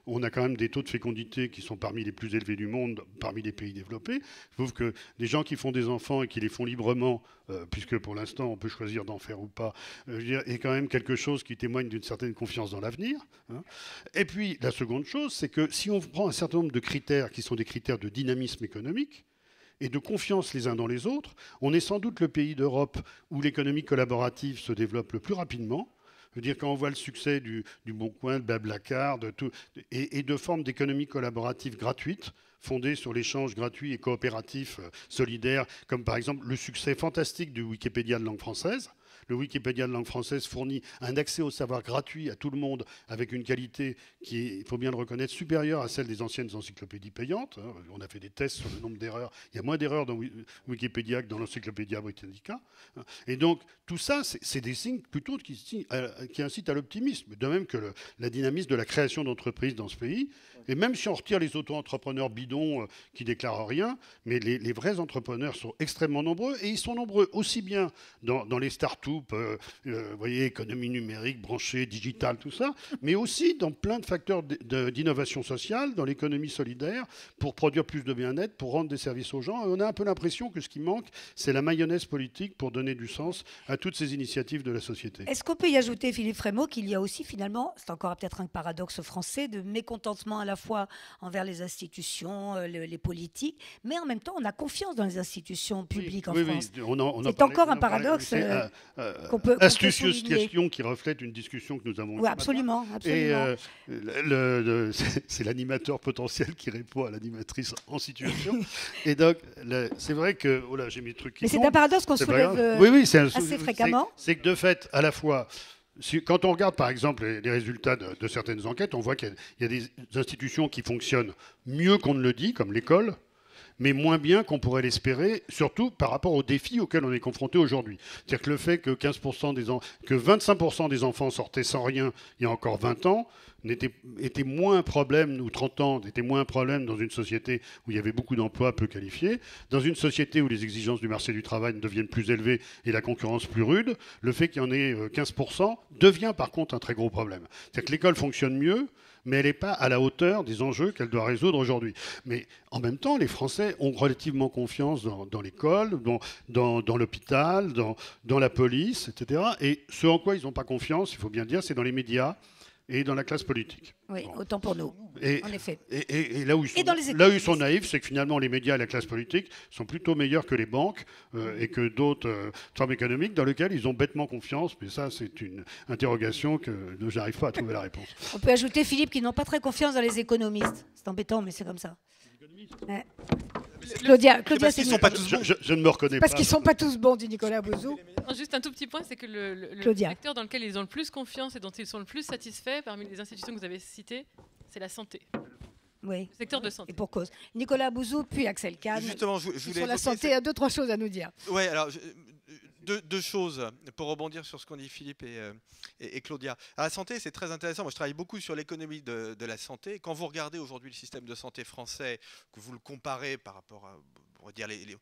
qu'on a quand même des taux de fécondité qui sont parmi les plus élevés du monde, parmi les pays développés. Je trouve que des gens qui font des enfants et qui les font librement, euh, puisque pour l'instant on peut choisir d'en faire ou pas, euh, est quand même quelque chose qui témoigne d'une certaine confiance dans l'avenir. Hein. Et puis la seconde chose, c'est que si on prend un certain nombre de critères qui sont des critères de dynamisme économique, et de confiance les uns dans les autres, on est sans doute le pays d'Europe où l'économie collaborative se développe le plus rapidement. Je veux dire, quand on voit le succès du, du Bon Coin, de Blablacar, de tout, et, de formes d'économie collaborative gratuite, fondées sur l'échange gratuit et coopératif, euh, solidaire, comme par exemple le succès fantastique du Wikipédia de langue française, le Wikipédia de langue française fournit un accès au savoir gratuit à tout le monde avec une qualité qui est, il faut bien le reconnaître, supérieure à celle des anciennes encyclopédies payantes. Hein. On a fait des tests sur le nombre d'erreurs. Il y a moins d'erreurs dans Wikipédia que dans l'encyclopédia britannica. Hein. Et donc, tout ça, c'est des signes plutôt qui, euh, qui incitent à l'optimisme. De même que la dynamisme de la création d'entreprises dans ce pays. Et même si on retire les auto-entrepreneurs bidons euh, qui déclarent rien, mais les, vrais entrepreneurs sont extrêmement nombreux et ils sont nombreux aussi bien dans, dans les startups euh, euh, voyez, économie numérique, branchée, digitale, tout ça, mais aussi dans plein de facteurs d'innovation sociale, dans l'économie solidaire, pour produire plus de bien-être, pour rendre des services aux gens. Et on a un peu l'impression que ce qui manque, c'est la mayonnaise politique pour donner du sens à toutes ces initiatives de la société. Est-ce qu'on peut y ajouter, Philippe Frémaux, qu'il y a aussi finalement, c'est encore peut-être un paradoxe français, de mécontentement à la fois envers les institutions, euh, les politiques, mais en même temps, on a confiance dans les institutions publiques en oui, France. c'est encore un paradoxe. Euh, astucieuse question qui reflète une discussion que nous avons eue. absolument, absolument. Euh, c'est l'animateur potentiel qui répond à l'animatrice en situation. et donc, c'est vrai que. Oh là, j'ai mis le qui. Mais c'est un paradoxe qu'on soulève euh, oui, oui, assez fréquemment. C'est que de fait, à la fois. quand on regarde par exemple les, résultats de, certaines enquêtes, on voit qu'il y a des institutions qui fonctionnent mieux qu'on ne le dit, comme l'école, mais moins bien qu'on pourrait l'espérer, surtout par rapport aux défis auxquels on est confronté aujourd'hui. C'est-à-dire que le fait que, 15% des que 25% des enfants sortaient sans rien il y a encore 20 ans, n'était était, moins problème, ou 30 ans, était moins un problème dans une société où il y avait beaucoup d'emplois peu qualifiés, dans une société où les exigences du marché du travail deviennent plus élevées et la concurrence plus rude, le fait qu'il y en ait 15% euh, devient par contre un très gros problème. C'est-à-dire que l'école fonctionne mieux, mais elle n'est pas à la hauteur des enjeux qu'elle doit résoudre aujourd'hui. Mais en même temps, les Français ont relativement confiance dans, l'école, dans, dans l'hôpital, dans, la police, etc. Et ce en quoi ils n'ont pas confiance, il faut bien dire, c'est dans les médias, et dans la classe politique. Oui, autant pour nous. Et, en effet. Et, là où ils sont, naïfs, c'est que finalement les médias et la classe politique sont plutôt meilleurs que les banques euh, et que d'autres euh, formes économiques dans lesquelles ils ont bêtement confiance. Mais ça, c'est une interrogation que je n'arrive pas à trouver la réponse. On peut ajouter Philippe qu'ils n'ont pas très confiance dans les économistes. C'est embêtant, mais c'est comme ça. Euh, Claudia, Claudia C'est. Je, ne me reconnais pas. Parce qu'ils sont pas tous bons, dit Nicolas Bouzou. Juste un tout petit point, c'est que le, secteur dans lequel ils ont le plus confiance et dont ils sont le plus satisfaits parmi les institutions que vous avez citées, c'est la santé. Oui. Le secteur de santé. Et pour cause. Nicolas Bouzou, puis Axel Kahn. Justement, je, Sur la santé, il a deux, trois choses à nous dire. Oui, alors, deux, choses pour rebondir sur ce qu'ont dit Philippe et, euh, Claudia. la santé, c'est très intéressant. Moi, je travaille beaucoup sur l'économie de, la santé. Quand vous regardez aujourd'hui le système de santé français, que vous le comparez par rapport à on va dire les,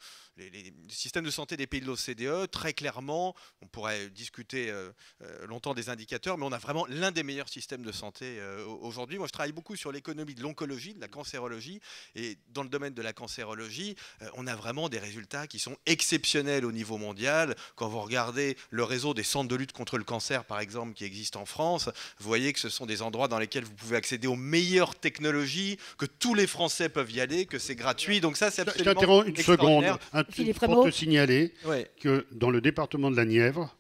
systèmes de santé des pays de l'OCDE, très clairement, on pourrait discuter euh, euh, longtemps des indicateurs, mais on a vraiment l'un des meilleurs systèmes de santé euh, aujourd'hui. Moi, je travaille beaucoup sur l'économie de l'oncologie, de la cancérologie, et dans le domaine de la cancérologie, on a vraiment des résultats qui sont exceptionnels au niveau mondial. Quand vous regardez le réseau des centres de lutte contre le cancer, par exemple, qui existe en France, vous voyez que ce sont des endroits dans lesquels vous pouvez accéder aux meilleures technologies, que tous les Français peuvent y aller, que c'est gratuit. Donc ça, c'est absolument une seconde. pour te signaler que dans le département de la Nièvre,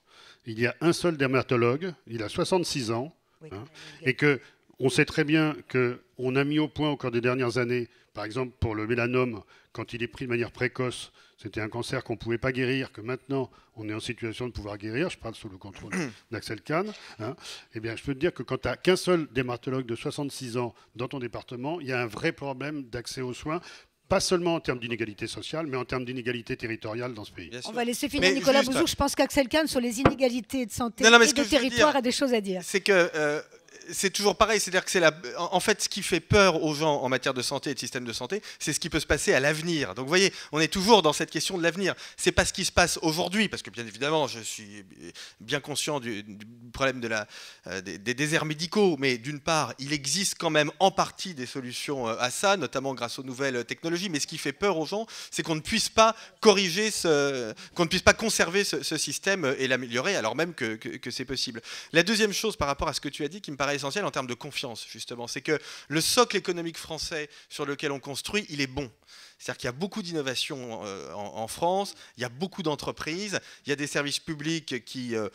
il y a un seul dermatologue, il a 66 ans, hein, et que on sait très bien qu'on a mis au point au cours des dernières années, par exemple pour le mélanome, quand il est pris de manière précoce, c'était un cancer qu'on ne pouvait pas guérir, que maintenant on est en situation de pouvoir guérir, je parle sous le contrôle d'Axel Kahn, hein. eh bien je peux te dire que quand tu n'as qu'un seul dermatologue de 66 ans dans ton département, il y a un vrai problème d'accès aux soins pas seulement en termes d'inégalité sociale, mais en termes d'inégalité territoriale dans ce pays. On va laisser finir Nicolas Je pense qu'Axel Kahn, sur les inégalités de santé et de territoire, a des choses à dire. C'est que euh, c'est toujours pareil, c'est-à-dire que c'est la... en fait ce qui fait peur aux gens en matière de santé et de système de santé, c'est ce qui peut se passer à l'avenir. Donc vous voyez, on est toujours dans cette question de l'avenir. C'est pas ce qui se passe aujourd'hui, parce que bien évidemment, je suis bien conscient du, problème euh, des, déserts médicaux, mais d'une part, il existe quand même en partie des solutions euh, à ça, notamment grâce aux nouvelles technologies. Mais ce qui fait peur aux gens, c'est qu'on ne puisse pas corriger, qu'on ne puisse pas conserver ce, système et l'améliorer, alors même que, que c'est possible. La deuxième chose par rapport à ce que tu as dit qui me paraît essentiel en termes de confiance, justement. C'est que le socle économique français sur lequel on construit, il est bon. C'est-à-dire qu'il y a beaucoup d'innovations euh, en, France, il y a beaucoup d'entreprises, il y a des services publics qui, euh,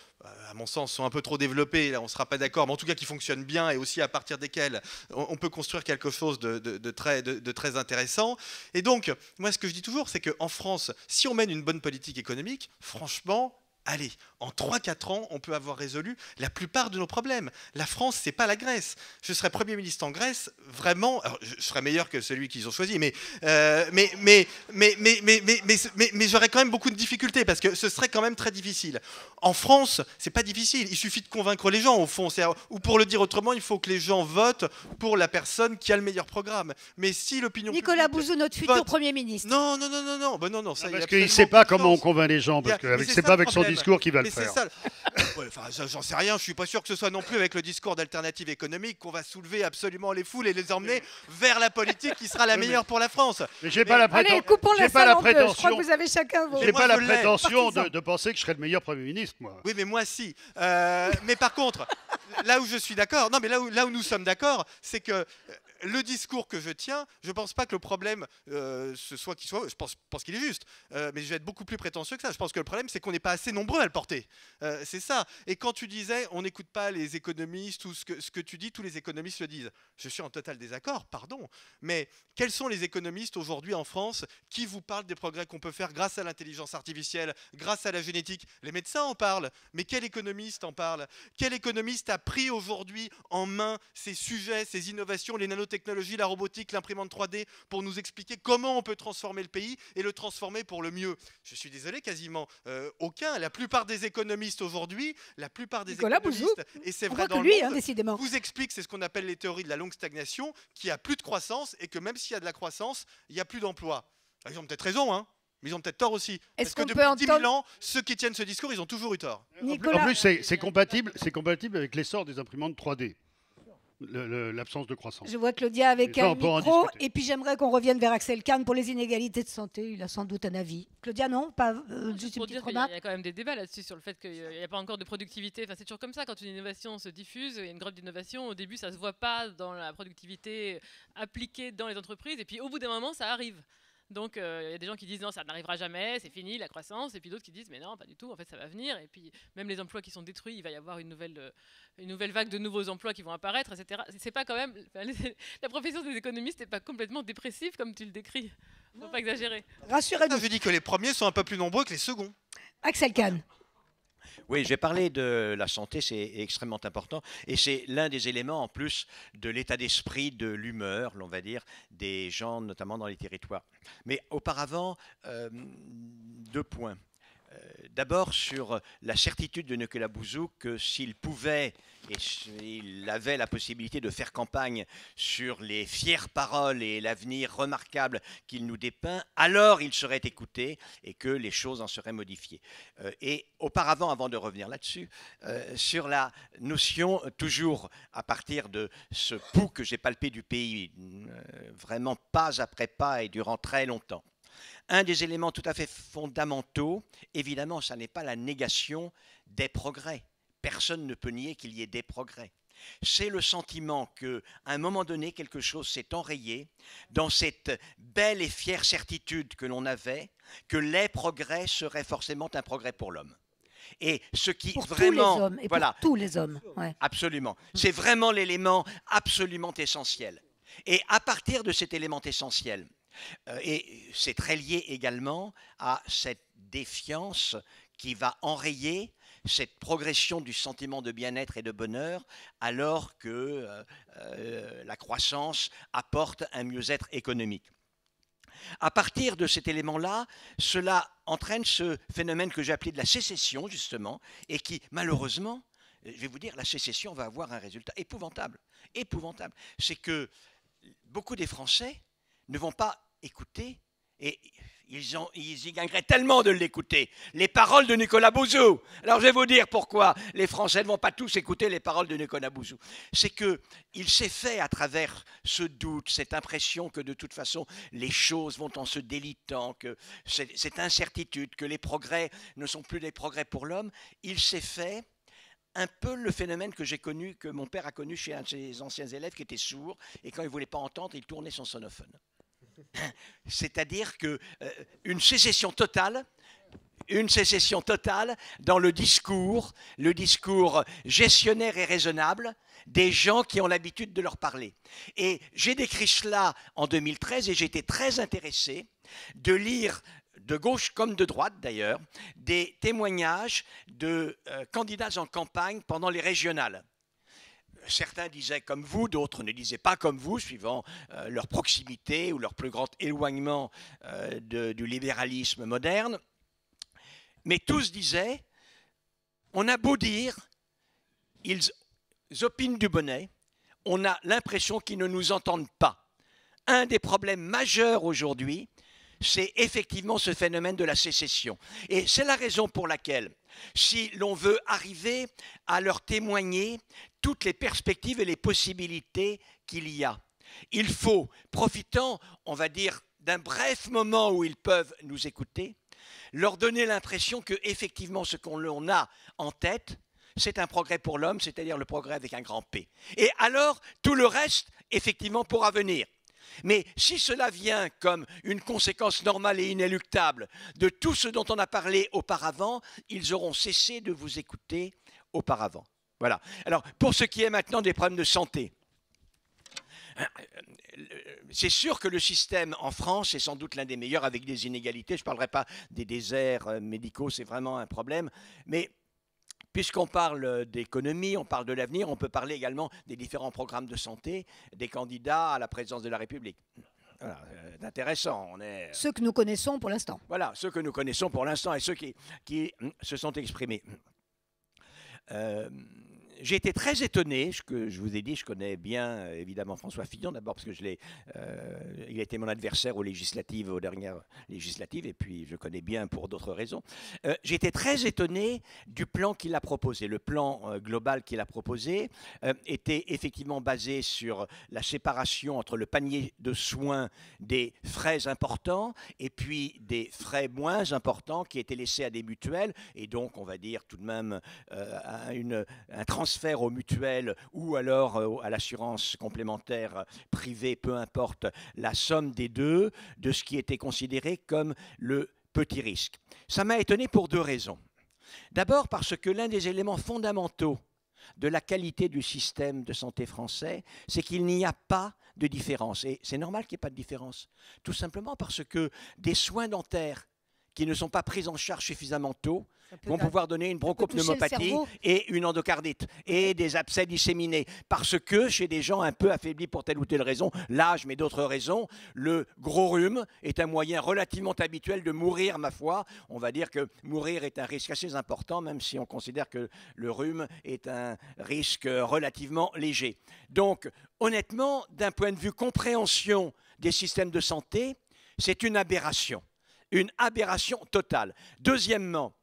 à mon sens, sont un peu trop développés, là on ne sera pas d'accord, mais en tout cas qui fonctionnent bien et aussi à partir desquels on, peut construire quelque chose de, très, très intéressant. Et donc, moi ce que je dis toujours, c'est qu'en France, si on mène une bonne politique économique, franchement, allez, en 3-4 ans, on peut avoir résolu la plupart de nos problèmes. La France, ce n'est pas la Grèce. Je serais Premier ministre en Grèce, vraiment, je serais meilleur que celui qu'ils ont choisi, mais, euh, mais, mais, mais, j'aurais quand même beaucoup de difficultés, parce que ce serait quand même très difficile. En France, ce n'est pas difficile, il suffit de convaincre les gens, au fond. Ou pour le dire autrement, il faut que les gens votent pour la personne qui a le meilleur programme. Mais si l'opinion... Nicolas Bouzou, notre futur Premier ministre. Non, non, non, non, non, bah parce qu'il ne sait pas comment on convainc les gens, parce que c'est pas avec son discours qui va mais le faire. Ça. ouais, j'en sais rien, je suis pas sûr que ce soit non plus avec le discours d'alternative économique qu'on va soulever absolument les foules et les emmener vers la politique qui sera la meilleure pour la France. Mais j'ai pas la prétention. pas Je crois que vous avez chacun vos. n'ai pas la prétention de, penser que je serai le meilleur Premier ministre, moi. Oui, mais moi si. Euh, mais par contre, là où je suis d'accord, non, mais là où, là où nous sommes d'accord, c'est que le discours que je tiens, je pense pas que le problème euh, ce soit qu'il soit, je pense, pense qu'il est juste, euh, mais je vais être beaucoup plus prétentieux que ça. Je pense que le problème c'est qu'on n'est pas assez nombreux à le porter. Euh, c'est ça. Et quand tu disais, on n'écoute pas les économistes ou ce que, ce que tu dis, tous les économistes le disent. Je suis en total désaccord, pardon. Mais quels sont les économistes aujourd'hui en France qui vous parlent des progrès qu'on peut faire grâce à l'intelligence artificielle, grâce à la génétique Les médecins en parlent, mais quel économiste en parle Quel économiste a pris aujourd'hui en main ces sujets, ces innovations, les nanotechnologies technologie, la robotique, l'imprimante 3D, pour nous expliquer comment on peut transformer le pays et le transformer pour le mieux. Je suis désolé, quasiment euh, aucun. La plupart des économistes aujourd'hui, la plupart des économistes, et c'est vrai dans le hein, vous explique, c'est ce qu'on appelle les théories de la longue stagnation, qu'il n'y a plus de croissance et que même s'il y a de la croissance, il n'y a plus d'emploi. Ah, ils ont peut-être raison, hein mais ils ont peut-être tort aussi. est ce que depuis 10 000 ans, ceux qui tiennent ce discours, ils ont toujours eu tort. En plus, c'est compatible, compatible avec l'essor des imprimantes 3D l'absence de croissance. Je vois Claudia avec un micro, et puis j'aimerais qu'on revienne vers Axel Kahn pour les inégalités de santé. Il a sans doute un avis. Claudia, non Pas euh, juste une petite Il y a quand même des débats là-dessus sur le fait qu'il n'y a pas encore de productivité. Enfin, c'est toujours comme ça, quand une innovation se diffuse, il y a une grotte d'innovation. Au début, ça ne se voit pas dans la productivité appliquée dans les entreprises, et puis au bout d'un moment, ça arrive. Donc euh, il y a des gens qui disent non, ça n'arrivera jamais, c'est fini la croissance, et puis d'autres qui disent mais non, pas du tout, en fait ça va venir, et puis même les emplois qui sont détruits, il va y avoir une nouvelle, euh, une nouvelle vague de nouveaux emplois qui vont apparaître, etc. C'est pas quand même, la profession des économistes n'est pas complètement dépressive comme tu le décris. Faut pas exagérer. Rassurez-nous. Je dis que les premiers sont un peu plus nombreux que les seconds. Axel Kahn. Oui, j'ai parlé de la santé, c'est extrêmement important. Et c'est l'un des éléments, en plus, de l'état d'esprit, de l'humeur, l'on va dire, des gens, notamment dans les territoires. Mais auparavant, euh, deux points. Euh, d'abord sur la certitude de Nicolas Bouzou que s'il pouvait et s'il avait la possibilité de faire campagne sur les fières paroles et l'avenir remarquable qu'il nous dépeint, alors il serait écouté et que les choses en seraient modifiées. Euh, et auparavant, avant de revenir là-dessus, euh, sur la notion, toujours à partir de ce pouls que j'ai palpé du pays, vraiment pas après pas et durant très longtemps, un des éléments tout à fait fondamentaux, évidemment, ça n'est pas la négation des progrès. Personne ne peut nier qu'il y ait des progrès. C'est le sentiment que, à un moment donné, quelque chose s'est enrayé dans cette belle et fière certitude que l'on avait que les progrès seraient forcément un progrès pour l'homme. Et ce qui pour vraiment, tous les hommes et voilà, tous les hommes, absolument. Mm. C'est vraiment l'élément absolument essentiel. Et à partir de cet élément essentiel, euh, et c'est très lié également à cette défiance qui va enrayer cette progression du sentiment de bien-être et de bonheur alors que euh, euh, la croissance apporte un mieux-être économique. À partir de cet élément-là, cela entraîne ce phénomène que j'ai appelé de la sécession, justement, et qui, malheureusement, je vais vous dire, la sécession va avoir un résultat épouvantable. Épouvantable. C'est que beaucoup des Français ne vont pas écouter et ils, y gagneraient tellement de l'écouter. Les paroles de Nicolas Bouzou. Alors je vais vous dire pourquoi les Français ne vont pas tous écouter les paroles de Nicolas Bouzou. C'est que il s'est fait à travers ce doute, cette impression que de toute façon les choses vont en se délitant, que cette incertitude, que les progrès ne sont plus des progrès pour l'homme, il s'est fait un peu le phénomène que j'ai connu, que mon père a connu chez un de ses anciens élèves qui était sourd, et quand il ne voulait pas entendre, il tournait son sonophone. C'est-à-dire que euh, une sécession totale, une sécession totale dans le discours, le discours gestionnaire et raisonnable des gens qui ont l'habitude de leur parler. Et j'ai décrit cela en 2013 et j'étais très intéressé de lire de gauche comme de droite d'ailleurs, des témoignages de euh, candidats en campagne pendant les régionales certains disaient comme vous, d'autres ne disaient pas comme vous, suivant euh, leur proximité ou leur plus grand éloignement euh, du libéralisme moderne. Mais tous disaient, on a beau dire, ils opinent du bonnet, on a l'impression qu'ils ne nous entendent pas. Un des problèmes majeurs aujourd'hui, c'est effectivement ce phénomène de la sécession. Et c'est la raison pour laquelle, si l'on veut arriver à leur témoigner toutes les perspectives et les possibilités qu'il y a, il faut, profitant, on va dire, d'un bref moment où ils peuvent nous écouter, leur donner l'impression que effectivement ce qu'on a en tête, c'est un progrès pour l'homme, c'est-à-dire le progrès avec un grand P. Et alors, tout le reste, effectivement, pourra venir. Mais si cela vient comme une conséquence normale et inéluctable de tout ce dont on a parlé auparavant, ils auront cessé de vous écouter auparavant. Voilà. Alors, pour ce qui est maintenant des problèmes de santé, c'est sûr que le système en France est sans doute l'un des meilleurs avec des inégalités. Je ne parlerai pas des déserts euh, médicaux, c'est vraiment un problème. Mais Puisqu'on parle euh, d'économie, on parle de l'avenir, on peut parler également des différents programmes de santé des candidats à la présidence de la République. Voilà, c'est euh, intéressant. Euh, ceux que nous connaissons pour l'instant. Voilà, ceux que nous connaissons pour l'instant et ceux qui, qui mm, se sont exprimés j'ai été très étonné, je, que je vous ai dit, je connais bien euh, évidemment François Fillon, d'abord parce que je l'ai, euh, il a été mon adversaire aux législatives, aux dernières législatives, et puis je connais bien pour d'autres raisons. Euh, j'ai été très étonné du plan qu'il a proposé. Le plan euh, global qu'il a proposé était effectivement basé sur la séparation entre le panier de soins des frais importants et puis des frais moins importants qui étaient laissés à des mutuelles, et donc on va dire tout de même à une, un transfert faire aux mutuelles ou alors euh, à l'assurance complémentaire privée, peu importe, la somme des deux de ce qui était considéré comme le petit risque. Ça m'a étonné pour deux raisons. D'abord parce que l'un des éléments fondamentaux de la qualité du système de santé français, c'est qu'il n'y a pas de différence. Et c'est normal qu'il n'y ait pas de différence. Tout simplement parce que des soins dentaires qui ne sont pas prises en charge suffisamment tôt vont pouvoir donner une bronchopneumopathie et une endocardite et des abcès disséminés. Parce que chez des gens un peu affaiblis pour telle ou telle raison, l'âge mais d'autres raisons, le gros rhume est un moyen relativement habituel de mourir, ma foi. On va dire que mourir est un risque assez important, même si on considère que le rhume est un risque relativement léger. Donc, honnêtement, d'un point de vue compréhension des systèmes de santé, c'est une aberration une aberration totale. Deuxièmement,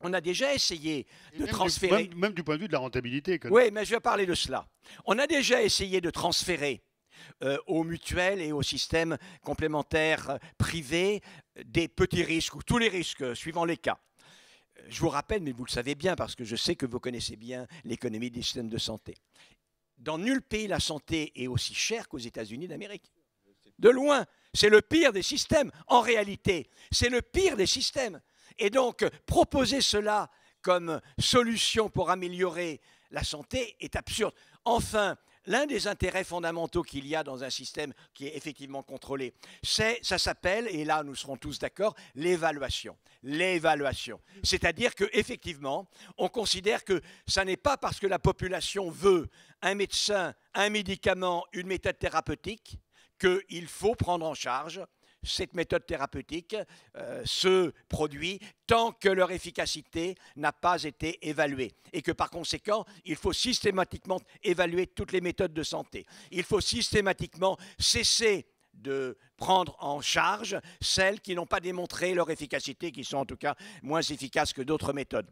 on a déjà essayé de transférer. même, du point de vue de la rentabilité. Oui, mais je vais parler de cela. On a déjà essayé de transférer euh, aux mutuelles et aux systèmes complémentaires euh, privés euh, des petits risques ou tous les risques, suivant les cas. Je vous rappelle, mais vous le savez bien parce que je sais que vous connaissez bien l'économie des systèmes de santé. Dans nul pays la santé est aussi chère qu'aux États-Unis d'Amérique. De loin, c'est le pire des systèmes, en réalité. C'est le pire des systèmes. Et donc, proposer cela comme solution pour améliorer la santé est absurde. Enfin, l'un des intérêts fondamentaux qu'il y a dans un système qui est effectivement contrôlé, c'est, ça s'appelle, et là nous serons tous d'accord, l'évaluation. L'évaluation. C'est-à-dire que effectivement, on considère que ça n'est pas parce que la population veut un médecin, un médicament, une méthode thérapeutique, qu'il faut prendre en charge cette méthode thérapeutique, se euh, ce produit, tant que leur efficacité n'a pas été évaluée. Et que par conséquent, il faut systématiquement évaluer toutes les méthodes de santé. Il faut systématiquement cesser de prendre en charge celles qui n'ont pas démontré leur efficacité, qui sont en tout cas moins efficaces que d'autres méthodes.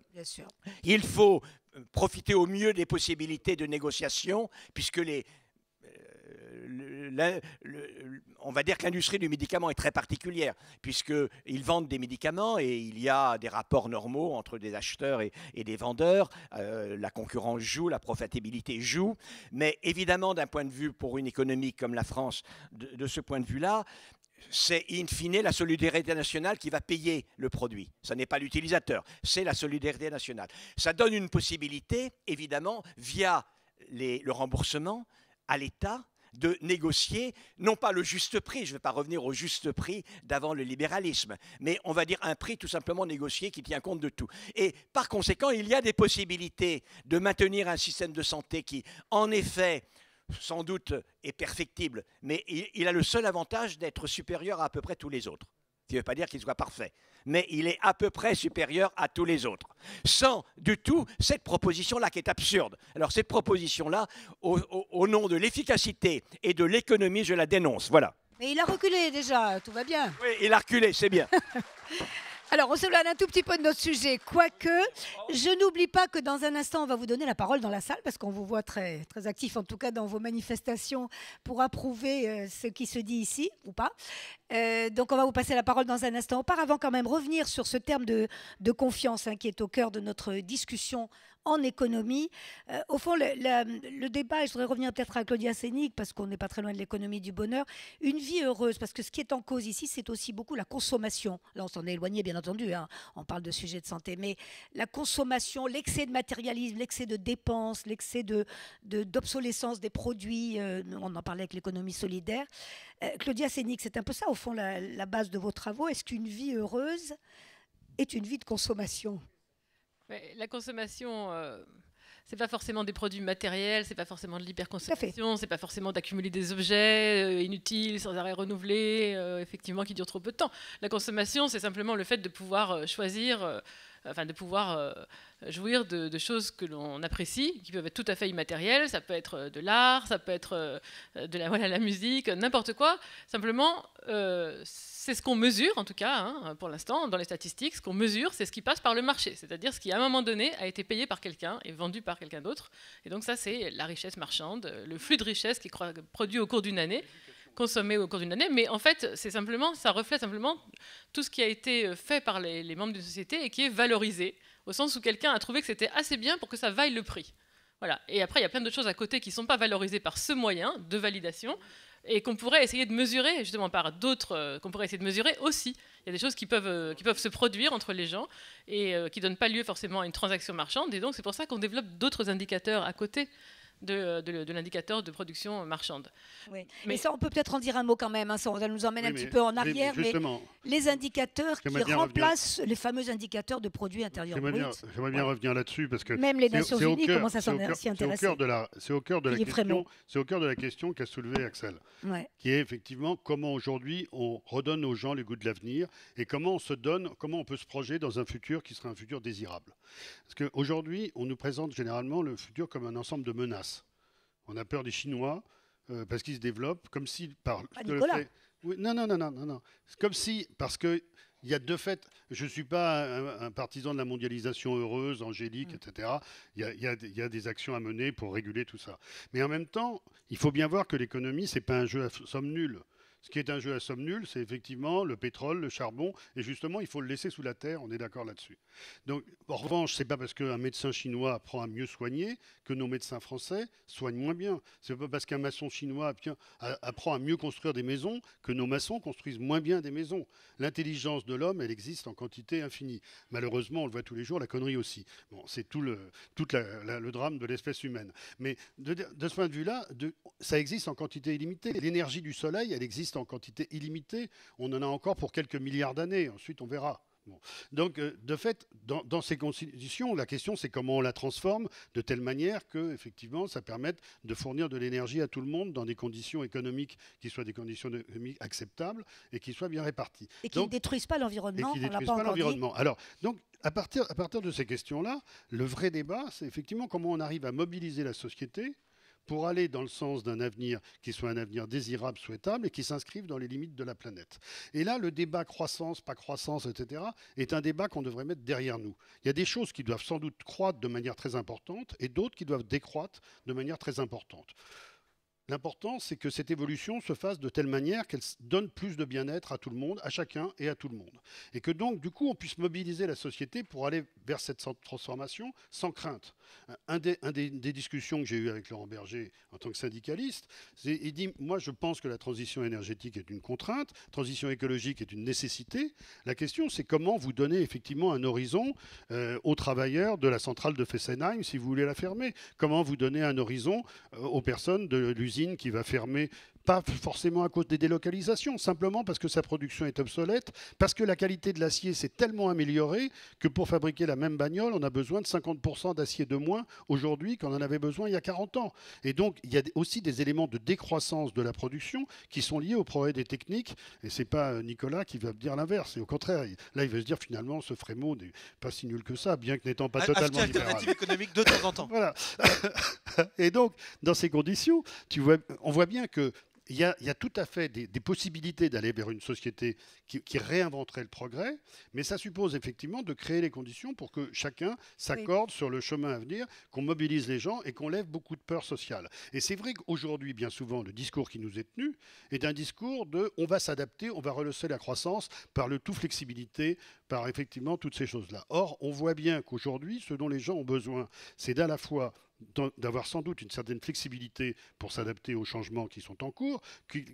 Il faut profiter au mieux des possibilités de négociation, puisque les on va dire que l'industrie du médicament est très particulière, puisqu'ils vendent des médicaments et il y a des rapports normaux entre des acheteurs et, des vendeurs. Euh, la concurrence joue, la profitabilité joue. Mais évidemment, d'un point de vue pour une économie comme la France, de, ce point de vue-là, c'est in fine la solidarité nationale qui va payer le produit. Ce n'est pas l'utilisateur, c'est la solidarité nationale. Ça donne une possibilité, évidemment, via le remboursement à l'État de négocier, non pas le juste prix, je ne vais pas revenir au juste prix d'avant le libéralisme, mais on va dire un prix tout simplement négocié qui tient compte de tout. Et par conséquent, il y a des possibilités de maintenir un système de santé qui, en effet, sans doute est perfectible, mais il, a le seul avantage d'être supérieur à à peu près tous les autres. Ce qui ne veut pas dire qu'il soit parfait mais il est à peu près supérieur à tous les autres. Sans du tout cette proposition-là qui est absurde. Alors cette proposition-là, au, nom de l'efficacité et de l'économie, je la dénonce. Voilà. Mais il a reculé déjà, tout va bien. Oui, il a reculé, c'est bien. Alors, on se un tout petit peu de notre sujet, quoique je n'oublie pas que dans un instant, on va vous donner la parole dans la salle, parce qu'on vous voit très, très actif, en tout cas dans vos manifestations, pour approuver euh, ce qui se dit ici, ou pas. Euh, donc, on va vous passer la parole dans un instant. Auparavant, quand même, revenir sur ce terme de, confiance hein, qui est au cœur de notre discussion en économie. Euh, au fond, le, débat, et je voudrais revenir peut-être à Claudia Sénic, parce qu'on n'est pas très loin de l'économie du bonheur, une vie heureuse, parce que ce qui est en cause ici, c'est aussi beaucoup la consommation. Là, on s'en est éloigné, bien entendu, hein, on parle de sujets de santé, mais la consommation, l'excès de matérialisme, l'excès de dépenses, l'excès d'obsolescence de, des produits, euh, on en parlait avec l'économie solidaire. Euh, Claudia Sénic, c'est un peu ça, au fond, la, la base de vos travaux. Est-ce qu'une vie heureuse est une vie de consommation la consommation, ce euh, c'est pas forcément des produits matériels, c'est pas forcément de l'hyperconsommation, c'est pas forcément d'accumuler des objets euh, inutiles, sans arrêt renouvelés, euh, effectivement, qui durent trop peu de temps. La consommation, c'est simplement le fait de pouvoir choisir, enfin de pouvoir jouir de, choses que l'on apprécie, qui peuvent être tout à fait immatérielles. Ça peut être de l'art, ça peut être de la, voilà, la musique, n'importe quoi. Simplement, c'est c'est ce qu'on mesure, en tout cas, hein, pour l'instant, dans les statistiques, ce qu'on mesure, c'est ce qui passe par le marché, c'est-à-dire ce qui, à un moment donné, a été payé par quelqu'un et vendu par quelqu'un d'autre. Et donc ça, c'est la richesse marchande, le flux de richesse qui est produit au cours d'une année, consommé au cours d'une année. Mais en fait, c'est simplement, ça reflète simplement tout ce qui a été euh, fait par les, membres d'une société et qui est valorisé, au sens où quelqu'un a trouvé que c'était assez bien pour que ça vaille le prix. Voilà. Et après, il y a plein d'autres choses à côté qui ne sont pas valorisées par ce moyen de validation, et qu'on pourrait essayer de mesurer justement par d'autres euh, qu'on pourrait essayer de mesurer aussi. Il y a des choses qui peuvent, euh, qui peuvent se produire entre les gens et euh, qui ne donnent pas lieu forcément à une transaction marchande. Et donc c'est pour ça qu'on développe d'autres indicateurs à côté euh, de, l'indicateur de production marchande. Mais ça, on peut peut-être en dire un mot quand même. Hein, ça, nous emmène un petit peu en arrière. les indicateurs qui remplacent les fameux indicateurs de produits intérieurs bruts. J'aimerais bien revenir là-dessus parce que même les Nations Unies commencent à s'y intéresser. C'est au cœur de la, question. C'est au cœur de la question qu'a soulevé Axel, qui est effectivement comment aujourd'hui on redonne aux gens les goûts de l'avenir et comment on se donne, comment on peut se projeter dans un futur qui sera un futur désirable. Parce qu'aujourd'hui, on nous présente généralement le futur comme un ensemble de menaces. On a peur des Chinois euh, parce qu'ils se développent, comme si par de ah, oui, non, non, non, non, non, non. Comme si parce que il y a de fait, je ne suis pas un, partisan de la mondialisation heureuse, angélique, mm. etc. Il y, a, il y, a, des actions à mener pour réguler tout ça. Mais en même temps, il faut bien voir que l'économie, ce n'est pas un jeu à somme nulle. Ce qui est un jeu à somme nulle, c'est effectivement le pétrole, le charbon, et justement, il faut le laisser sous la terre, on est d'accord là-dessus. Donc, en revanche, ce n'est pas parce qu'un médecin chinois apprend à mieux soigner que nos médecins français soignent moins bien. Ce n'est pas parce qu'un maçon chinois apprend à mieux construire des maisons que nos maçons construisent moins bien des maisons. L'intelligence de l'homme, elle existe en quantité infinie. Malheureusement, on le voit tous les jours, la connerie aussi. Bon, c'est tout le, le drame de l'espèce humaine. Mais de, de, ce point de vue-là, ça existe en quantité illimitée. L'énergie du soleil, elle existe en quantité illimitée. On en a encore pour quelques milliards d'années. Ensuite, on verra. Donc, euh, de fait, dans, ces constitutions, la question, c'est comment on la transforme de telle manière que, effectivement, ça permette de fournir de l'énergie à tout le monde dans des conditions économiques qui soient des conditions économiques euh, acceptables et qui soient bien réparties. Et qui ne détruisent pas l'environnement. Et qui ne détruisent pas, pas l'environnement. Alors, donc, à partir, à partir de ces questions-là, le vrai débat, c'est effectivement comment on arrive à mobiliser la société pour aller dans le sens d'un avenir qui soit un avenir désirable, souhaitable et qui s'inscrive dans les limites de la planète. Et là, le débat croissance, pas croissance, etc., est un débat qu'on devrait mettre derrière nous. Il y a des choses qui doivent sans doute croître de manière très importante et d'autres qui doivent décroître de manière très importante. L'important, c'est que cette évolution se fasse de telle manière qu'elle donne plus de bien-être à tout le monde, à chacun et à tout le monde. Et que donc, du coup, on puisse mobiliser la société pour aller vers cette transformation sans crainte. Euh, un des, discussions que j'ai eues avec Laurent Berger en tant que syndicaliste, c'est, il dit, moi je pense que la transition énergétique est une contrainte, transition écologique est une nécessité. La question, c'est comment vous donner effectivement un horizon euh, aux travailleurs de la centrale de Fessenheim si vous voulez la fermer Comment vous donner un horizon euh, aux personnes de l'usine qui va fermer pas forcément à cause des délocalisations, simplement parce que sa production est obsolète, parce que la qualité de l'acier s'est tellement améliorée que pour fabriquer la même bagnole, on a besoin de 50% d'acier de moins aujourd'hui qu'on en avait besoin il y a 40 ans. Et donc, il y a aussi des éléments de décroissance de la production qui sont liés au progrès des techniques. Et c'est pas euh, Nicolas qui va dire l'inverse. C'est au contraire. Là, il va se dire finalement, ce frémo n'est pas si nul que ça, bien que n'étant pas totalement libéral. économique de temps en temps. voilà. Et donc, dans ces conditions, tu vois, on voit bien que il y, a, tout à fait des, possibilités d'aller vers une société qui, réinventerait le progrès, mais ça suppose effectivement de créer les conditions pour que chacun s'accorde sur le chemin à venir, qu'on mobilise les gens et qu'on lève beaucoup de peur sociale. Et c'est vrai qu'aujourd'hui, bien souvent, le discours qui nous est tenu est un discours de on va s'adapter, on va relancer la croissance par le tout flexibilité, par effectivement toutes ces choses-là. Or, on voit bien qu'aujourd'hui, ce dont les gens ont besoin, c'est d'à la fois d'avoir sans doute une certaine flexibilité pour s'adapter aux changements qui sont en cours,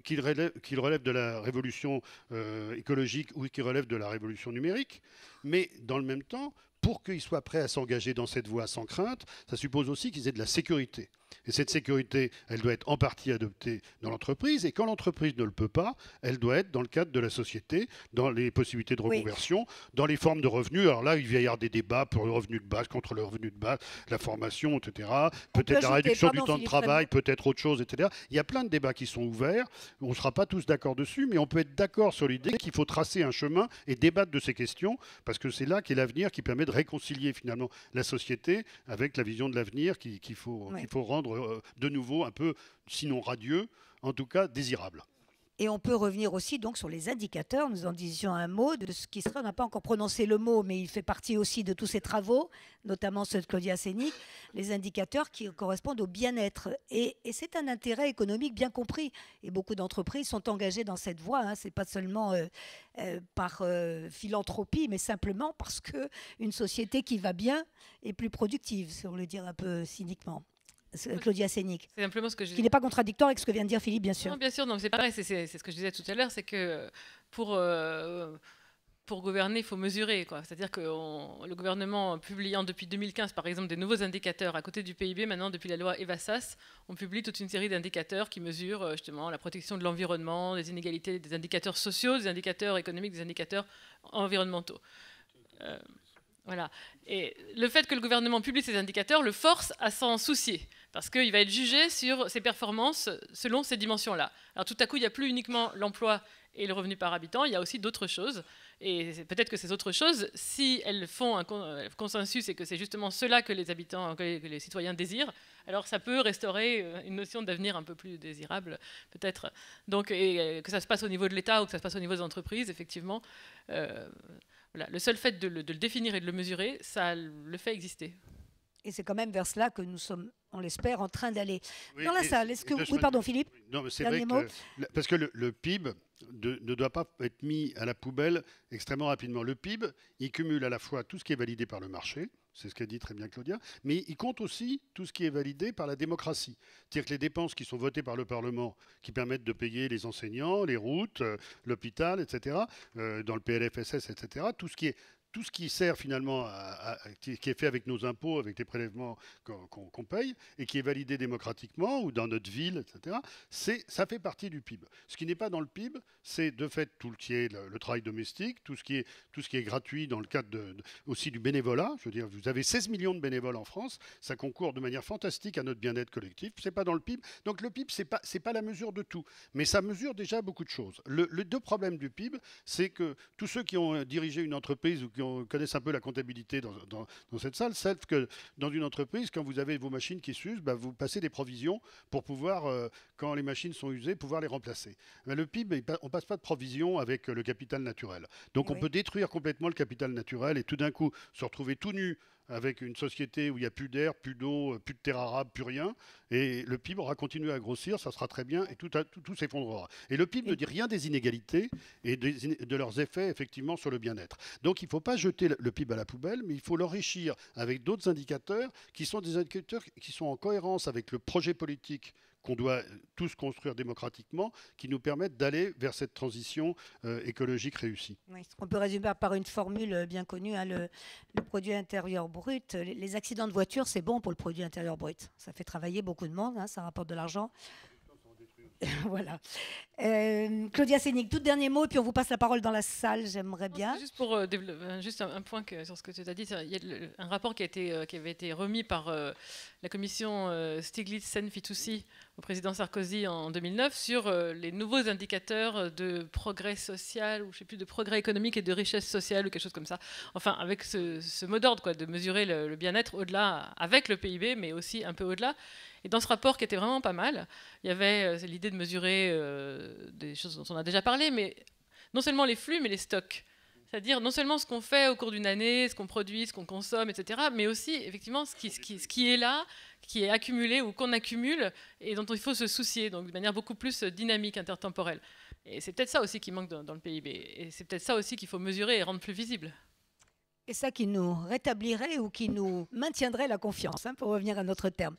qu'ils relèvent, de la révolution euh, écologique ou qu'ils relèvent de la révolution numérique, mais dans le même temps, pour qu'ils soient prêts à s'engager dans cette voie sans crainte, ça suppose aussi qu'ils aient de la sécurité. Et cette sécurité, elle doit être en partie adoptée dans l'entreprise. Et quand l'entreprise ne le peut pas, elle doit être dans le cadre de la société, dans les possibilités de reconversion, dans les formes de revenus. Alors là, il va y avoir des débats pour le revenu de base, contre le revenu de base, la formation, etc. Peut-être la réduction du temps de travail, peut-être autre chose, etc. Il y a plein de débats qui sont ouverts. On ne sera pas tous d'accord dessus, mais on peut être d'accord sur l'idée qu'il faut tracer un chemin et débattre de ces questions, parce que c'est là qu'est l'avenir qui permet de réconcilier finalement la société avec la vision de l'avenir qu'il faut, faut rendre euh, de nouveau un peu, sinon radieux, en tout cas désirable. Et on peut revenir aussi donc sur les indicateurs. Nous en disions un mot de ce qui serait, on n'a pas encore prononcé le mot, mais il fait partie aussi de tous ces travaux, notamment ceux de Claudia Sénic, les indicateurs qui correspondent au bien-être. Et, c'est un intérêt économique bien compris. Et beaucoup d'entreprises sont engagées dans cette voie. Hein. Ce n'est pas seulement euh, euh, par euh, philanthropie, mais simplement parce qu'une société qui va bien est plus productive, si on le dit un peu cyniquement. Claudia Sénic. C'est ce Qui n'est pas contradictoire avec ce que vient de dire Philippe, bien sûr. Non, bien sûr, c'est pareil, c'est ce que je disais tout à l'heure, c'est que euh, pour. Euh, pour gouverner, il faut mesurer. C'est-à-dire que le gouvernement, publiant depuis 2015, par exemple, des nouveaux indicateurs à côté du PIB, maintenant, depuis la loi Evasas, on publie toute une série d'indicateurs qui mesurent euh, justement la protection de l'environnement, des inégalités, des indicateurs sociaux, des indicateurs économiques, des indicateurs environnementaux. voilà. Et le fait que le gouvernement publie ces indicateurs le force à s'en soucier parce qu'il va être jugé sur ses performances selon ces dimensions-là. Alors tout à coup, il n'y a plus uniquement l'emploi et le revenu par habitant, il y a aussi d'autres choses. Et peut-être que ces autres choses, si elles font un euh, consensus et que c'est justement cela que les habitants, les, citoyens désirent, alors ça peut restaurer euh, une notion d'avenir un peu plus désirable, peut-être. Donc, euh, que ça se passe au niveau de l'État ou que ça se passe au niveau des entreprises, effectivement, le seul fait de le définir et de le mesurer, ça le fait exister. Et c'est quand même vers cela que nous sommes, on l'espère, en train d'aller. Dans la salle, est-ce que... oui, pardon, Philippe Non, mais c'est Parce que le, PIB ne doit pas être mis à la poubelle extrêmement rapidement. Le PIB, il cumule à la fois tout ce qui est validé par le marché, c'est ce qu'a dit très bien Claudia, mais il compte aussi tout ce qui est validé par la démocratie. C'est-à-dire que les dépenses qui sont votées par le Parlement, qui permettent de payer les enseignants, les routes, euh, l'hôpital, etc., euh, dans le PLFSS, etc., tout ce qui est tout ce qui sert finalement, qui est fait avec nos impôts, avec les prélèvements qu'on paye, et qui est validé démocratiquement, ou dans notre ville, etc., ça fait partie du PIB. Ce qui n'est pas dans le PIB, c'est de fait tout le, qui le, travail domestique, tout ce, qui est, tout ce qui est gratuit dans le cadre aussi du bénévolat. Je veux dire, vous avez 16 millions de bénévoles en France, ça concourt de manière fantastique à notre bien-être collectif, Ce n'est pas dans le PIB. Donc le PIB, c'est pas, pas la mesure de tout, mais ça mesure déjà beaucoup de choses. Le, deux problèmes du PIB, c'est que tous ceux qui ont dirigé une entreprise ou qui on un peu la comptabilité dans, cette salle savent que dans une entreprise, quand vous avez vos machines qui s'usent, bah, vous passez des provisions pour pouvoir, euh, quand les machines sont usées, pouvoir les remplacer. le PIB, on ne passe pas de provisions avec euh, le capital naturel. Donc on peut détruire complètement le capital naturel et tout d'un coup se retrouver tout nu avec une société où il n'y a plus d'air, plus d'eau, euh, plus de terre arabe, plus rien, et le PIB aura continué à grossir, ça sera très bien, et tout, s'effondrera. Et le PIB ne dit rien des inégalités et de leurs effets, effectivement, sur le bien-être. Donc il ne faut pas jeter le PIB à la poubelle, mais il faut l'enrichir avec d'autres indicateurs qui sont des indicateurs qui sont en cohérence avec le projet politique qu'on doit tous construire démocratiquement, qui nous permettent d'aller vers cette transition euh, écologique réussie. On peut résumer par une formule euh, bien connue, hein, le, produit intérieur brut. Euh, les, accidents de voiture, c'est bon pour le produit intérieur brut. Ça fait travailler beaucoup de monde, hein, ça rapporte de l'argent. voilà. Claudia Sénic, tout dernier mot, et puis on vous passe la parole dans la salle, j'aimerais bien. Juste pour juste un, point que, sur ce que tu as dit, il y a un rapport qui, a été, qui avait été remis par la commission stiglitz senfitoussi au président Sarkozy en 2009 sur euh, les nouveaux indicateurs de progrès social ou je sais plus de progrès économique et de richesse sociale ou quelque chose comme ça. Enfin, avec ce, mot d'ordre quoi, de mesurer le, bien-être au-delà avec le PIB, mais aussi un peu au-delà. Et dans ce rapport qui était vraiment pas mal, il y avait euh, l'idée de mesurer euh, des choses dont on a déjà parlé, mais non seulement les flux, mais les stocks. C'est-à-dire non seulement ce qu'on fait au cours d'une année, ce qu'on produit, ce qu'on consomme, etc., mais aussi effectivement ce qui, est là, qui est accumulé ou qu'on accumule et dont il faut se soucier, donc de manière beaucoup plus dynamique, intertemporelle. Et c'est peut-être ça aussi qui manque dans, le PIB. Et c'est peut-être ça aussi qu'il faut mesurer et rendre plus visible. Et ça qui nous rétablirait ou qui nous maintiendrait la confiance, hein, pour revenir à notre terme.